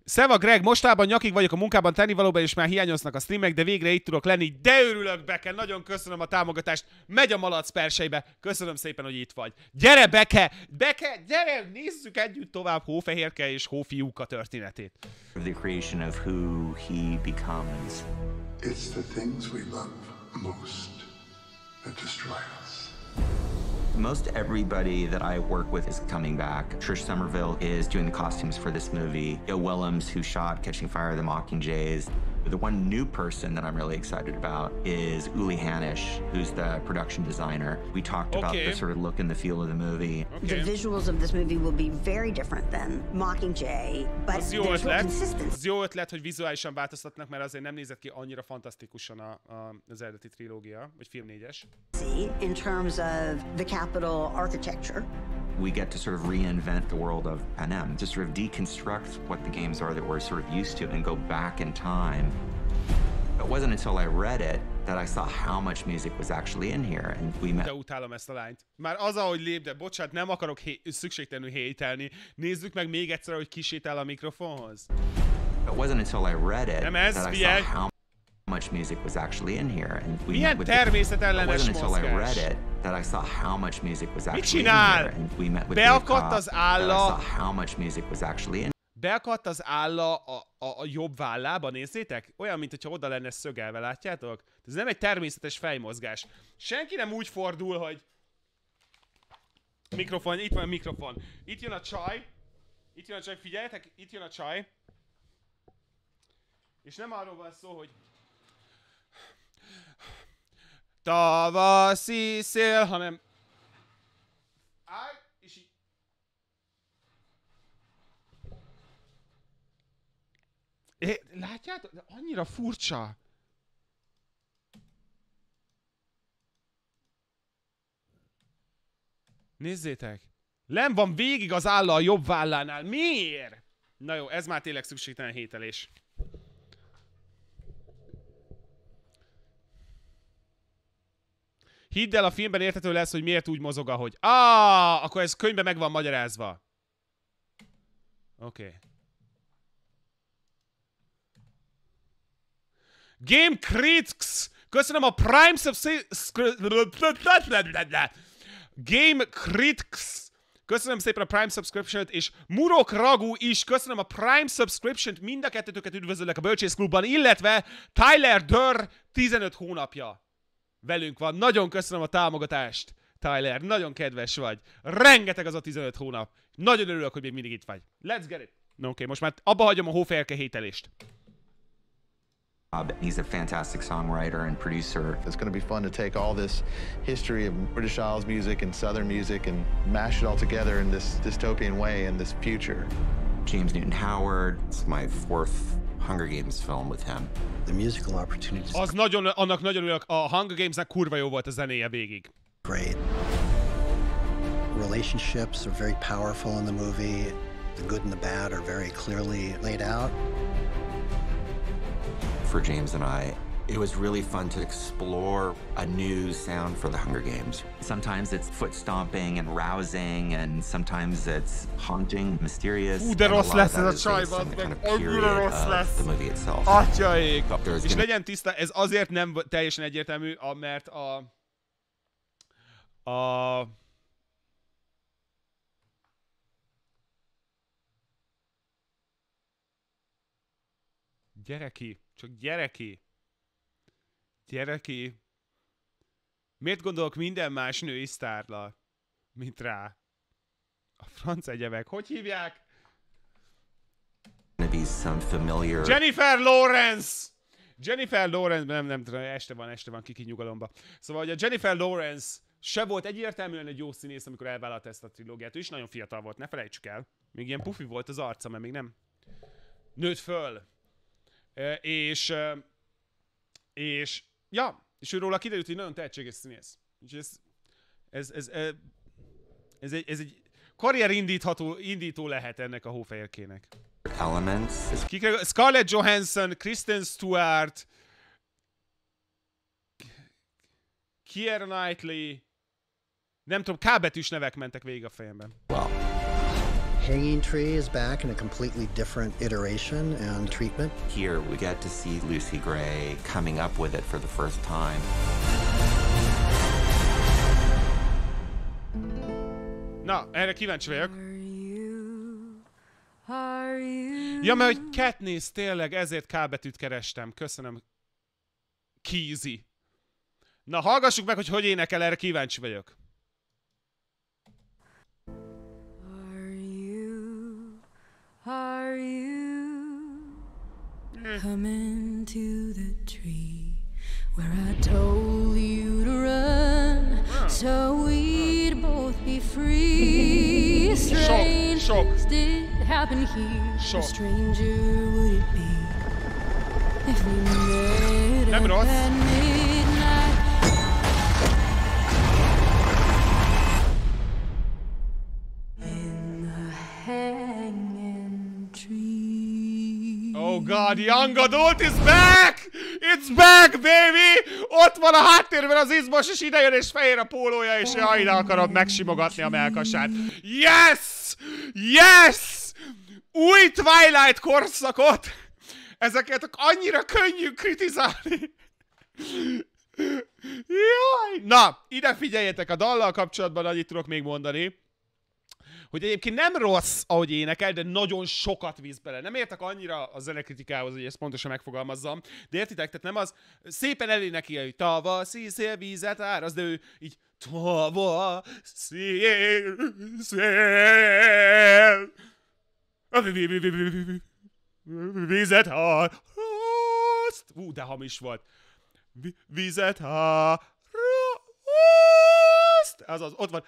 Szeva Greg, mostában nyakig vagyok a munkában, tennivalóban és már hiányoznak a streamek, de végre itt tudok lenni, de örülök Beke, nagyon köszönöm a támogatást, megy a malac perseibe, köszönöm szépen, hogy itt vagy. Gyere Beke, Beke, gyere, nézzük együtt tovább Hófehérke és Hófiúka történetét. The creation of who he becomes. It's the things we love most that destroy us. Most everybody that I work with is coming back. Trish Somerville is doing the costumes for this movie. Yo Willems, who shot Catching Fire, The Mockingjays. The one new person that I'm really excited about is Uli Hanish, who's the production designer. We talked okay. about the sort of look and the feel of the movie. Okay. The visuals of this movie will be very different than Mockingjay, but az jó ötlet, az jó ötlet, hogy vizuálisan változtatnak, mert azért nem nézett ki annyira fantasztikusan a, a, az eredeti trilógia, vagy film négyes. In terms of the capital architecture, we get to sort of reinvent the world of Panem, to sort of deconstruct what the games are that we're sort of used to and go back in time It wasn't until I read it that I saw how much music was actually in here, and we met. De utálom ezt a lányt. Már az, ahogy lép, de bocsánat, nem akarok hé- szükségtelenül hételni. Nézzük meg még egyszer, hogy kisétál a mikrofonhoz. It wasn't until I read it nem ez, that I saw how much music was actually in here, and we Milyen met with természetellenes mozgás. until I read it that I saw how much music was actually in here, and we met with Beakadt az saw How much music was actually in Beakadt az álla a, a, a jobb vállába, nézzétek? Olyan, mint hogyha oda lenne szögelve, látjátok? Ez nem egy természetes fejmozgás. Senki nem úgy fordul, hogy... Mikrofon, itt van a mikrofon. Itt jön a csaj. Itt jön a csaj, figyeljetek, itt jön a csaj. És nem arról van szó, hogy... Tavaszi szél, hanem É, látjátok? De annyira furcsa. Nézzétek. nem van végig az álla a jobb vállánál. Miért? Na jó, ez már tényleg szükségtelen hételés. Hidd el, a filmben érthető lesz, hogy miért úgy mozog, ahogy. Ah, akkor ez könyvben meg van magyarázva. Oké. Okay. Game Critics, köszönöm a Prime Subscription... Game Critics, köszönöm szépen a Prime Subscription-t, és Murok Ragu is, köszönöm a Prime Subscription-t, mind a kettőtöket üdvözöllek a Bölcsész Klubban, illetve Tyler Dörr 15 hónapja velünk van. Nagyon köszönöm a támogatást, Tyler, nagyon kedves vagy. Rengeteg az a 15 hónap. Nagyon örülök, hogy még mindig itt vagy. Let's get it! Na no, oké, okay, most már abba hagyom a hófélke hételést. he's a fantastic songwriter and producer. It's going to be fun to take all this history of British Isles music and Southern music and mash it all together in this dystopian way in this future. James Newton Howard. It's my fourth Hunger Games film with him. The musical opportunities. Az nagyon, annak nagyon örülök. A Hunger Games, Gamesnek kurva jó volt a zenéje végig. Great. Relationships are very powerful in the movie. The good and the bad are very clearly laid out for James and I. It was really fun to explore a new sound for the Hunger Games. Sometimes it's foot stomping and rousing, and sometimes it's haunting, mysterious. Ú, de rossz lesz ez a csaj, meg annyira rossz lesz. The movie itself. Atyaik! És legyen tiszta, ez azért nem teljesen egyértelmű, mert a... A... gyereki. Csak gyereki. Gyereki. Miért gondolok minden más női sztárla, mint rá? A franc egyebek. Hogy hívják? Jennifer Lawrence! Jennifer Lawrence, nem, nem tudom, este van, este van, kiki nyugalomba. Szóval, hogy a Jennifer Lawrence se volt egyértelműen egy jó színész, amikor elvállalta ezt a trilógiát. Ő is nagyon fiatal volt, ne felejtsük el. Még ilyen pufi volt az arca, mert még nem nőtt föl. És, és, ja, és őről kiderült, hogy nagyon tehetséges színész. És ez, ez, ez, ez, ez, egy, ez egy karrier indítható, indító lehet ennek a hófehérkének. Elements. Scarlett Johansson, Kristen Stewart, Keira Knightley, nem tudom, K betűs nevek mentek végig a fejemben. Wow. Hanging Tree is back in a completely different iteration and treatment. Here we get to see Lucy Gray coming up with it for the first time. Na, erre kíváncsi vagyok. Ja, mert hogy Katniss, tényleg ezért K betűt kerestem. Köszönöm. Kízi. Na, hallgassuk meg, hogy hogy énekel, erre kíváncsi vagyok. Are you mm. coming to the tree where I told you to run so we'd both be free? *laughs* Strange things did happen here. Shock. Stranger would it be if we met up at god, young adult is back! It's back, baby! Ott van a háttérben az izmos, és idejön, és fehér a pólója, és jaj, ide akarom megsimogatni a melkasát. Yes! Yes! Új Twilight korszakot! Ezeket annyira könnyű kritizálni. Jaj! Na, ide figyeljetek, a dallal kapcsolatban annyit tudok még mondani, hogy egyébként nem rossz, ahogy énekel, de nagyon sokat víz bele. Nem értek annyira a zenekritikához, hogy ezt pontosan megfogalmazzam, de értitek, tehát nem az szépen eléneki, hogy tavaszi szél vízet áraz, de ő így tava szél, szél, vízet áraszt. Ú, de hamis volt. Vízet áraszt. Az az, ott van.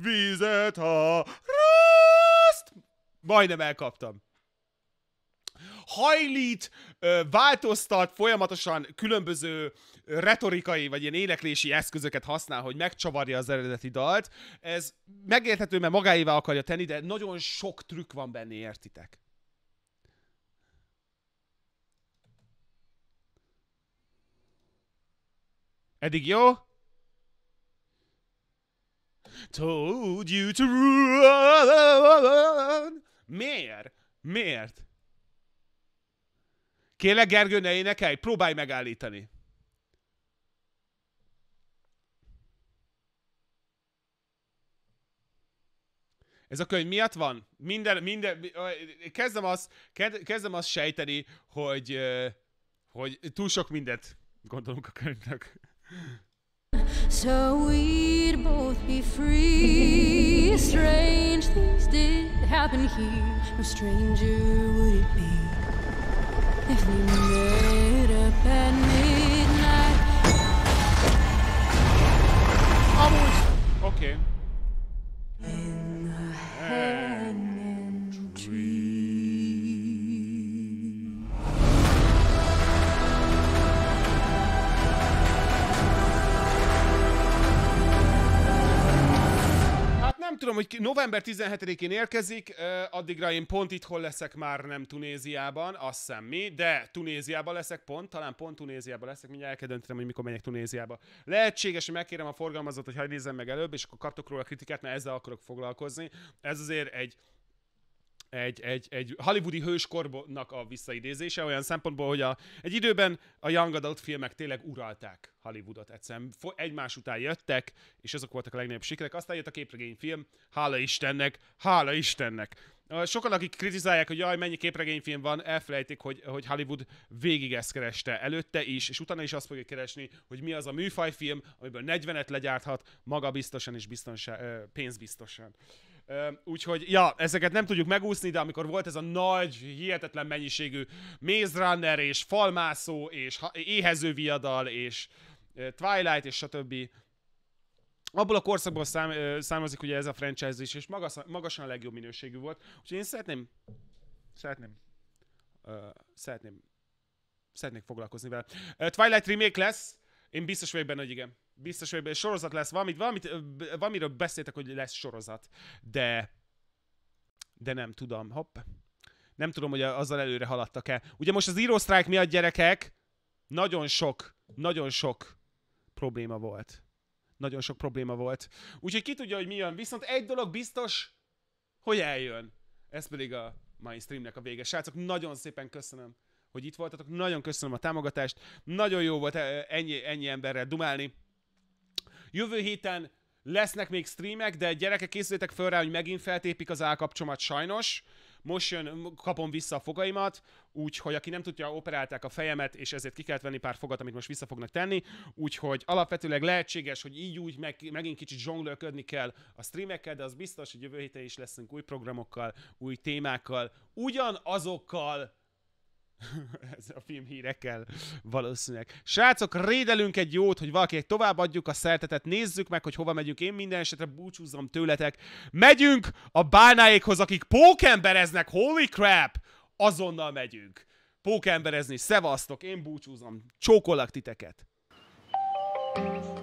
Vizet a rászt! Majdnem elkaptam hajlít, változtat, folyamatosan különböző retorikai, vagy ilyen éneklési eszközöket használ, hogy megcsavarja az eredeti dalt. Ez megérthető, mert magáévá akarja tenni, de nagyon sok trükk van benne, értitek? Eddig jó? Told you to run. Miért? Miért? Kérlek, Gergő, ne énekelj, próbálj megállítani. Ez a könyv miatt van? Minden, minden, kezdem azt, kezdem azt sejteni, hogy, hogy túl sok mindet gondolunk a könyvnek. So we'd both be free. Strange things did happen here. No stranger would it be if we met up at midnight. Okay. nem tudom, hogy november 17-én érkezik, addigra én pont itthon leszek már nem Tunéziában, azt hiszem mi, de Tunéziában leszek pont, talán pont Tunéziában leszek, mindjárt el kell döntenem, hogy mikor megyek Tunéziába. Lehetséges, hogy megkérem a forgalmazót, hogy hagyd nézzem meg előbb, és akkor kaptok róla kritikát, mert ezzel akarok foglalkozni. Ez azért egy egy, egy, egy hollywoodi hőskornak a visszaidézése, olyan szempontból, hogy a, egy időben a young adult filmek tényleg uralták Hollywoodot egyszerűen. Egymás után jöttek, és azok voltak a legnagyobb sikerek. Aztán jött a képregényfilm, hála Istennek, hála Istennek. Sokan, akik kritizálják, hogy jaj, mennyi képregényfilm van, elfelejtik, hogy, hogy Hollywood végig ezt kereste előtte is, és utána is azt fogja keresni, hogy mi az a műfajfilm, amiből 40-et legyárthat magabiztosan és biztonság, pénzbiztosan. Úgyhogy, ja, ezeket nem tudjuk megúszni, de amikor volt ez a nagy, hihetetlen mennyiségű Maze Runner és falmászó és éhező viadal és Twilight és stb. Abból a korszakból szám, számozik ugye ez a franchise is, és magas, magasan a legjobb minőségű volt. Úgyhogy én szeretném, szeretném, uh, szeretném, szeretnék foglalkozni vele. Twilight remake lesz, én biztos vagyok benne, hogy igen. Biztos, hogy sorozat lesz, valamit, valamit, valamiről beszéltek, hogy lesz sorozat, de de nem tudom, hopp. Nem tudom, hogy azzal előre haladtak-e. Ugye most az Zero Strike miatt gyerekek nagyon sok, nagyon sok probléma volt. Nagyon sok probléma volt. Úgyhogy ki tudja, hogy mi jön. Viszont egy dolog biztos, hogy eljön. Ez pedig a mai streamnek a vége. Srácok, nagyon szépen köszönöm, hogy itt voltatok. Nagyon köszönöm a támogatást. Nagyon jó volt e, ennyi, ennyi emberrel dumálni. Jövő héten lesznek még streamek, de gyerekek, készültek föl rá, hogy megint feltépik az állkapcsomat sajnos. Most jön, kapom vissza a fogaimat, úgyhogy aki nem tudja, operálták a fejemet, és ezért ki kellett venni pár fogat, amit most vissza fognak tenni. Úgyhogy alapvetőleg lehetséges, hogy így úgy meg, megint kicsit zsonglőködni kell a streamekkel, de az biztos, hogy jövő héten is leszünk új programokkal, új témákkal, ugyanazokkal, *laughs* ez a film hírekkel valószínűleg. Srácok, rédelünk egy jót, hogy valakinek továbbadjuk a szertetet, nézzük meg, hogy hova megyünk. Én minden esetre búcsúzom tőletek. Megyünk a bánáékhoz, akik pókembereznek, holy crap! Azonnal megyünk. Pókemberezni, szevasztok, én búcsúzom. Csókolak titeket. thank you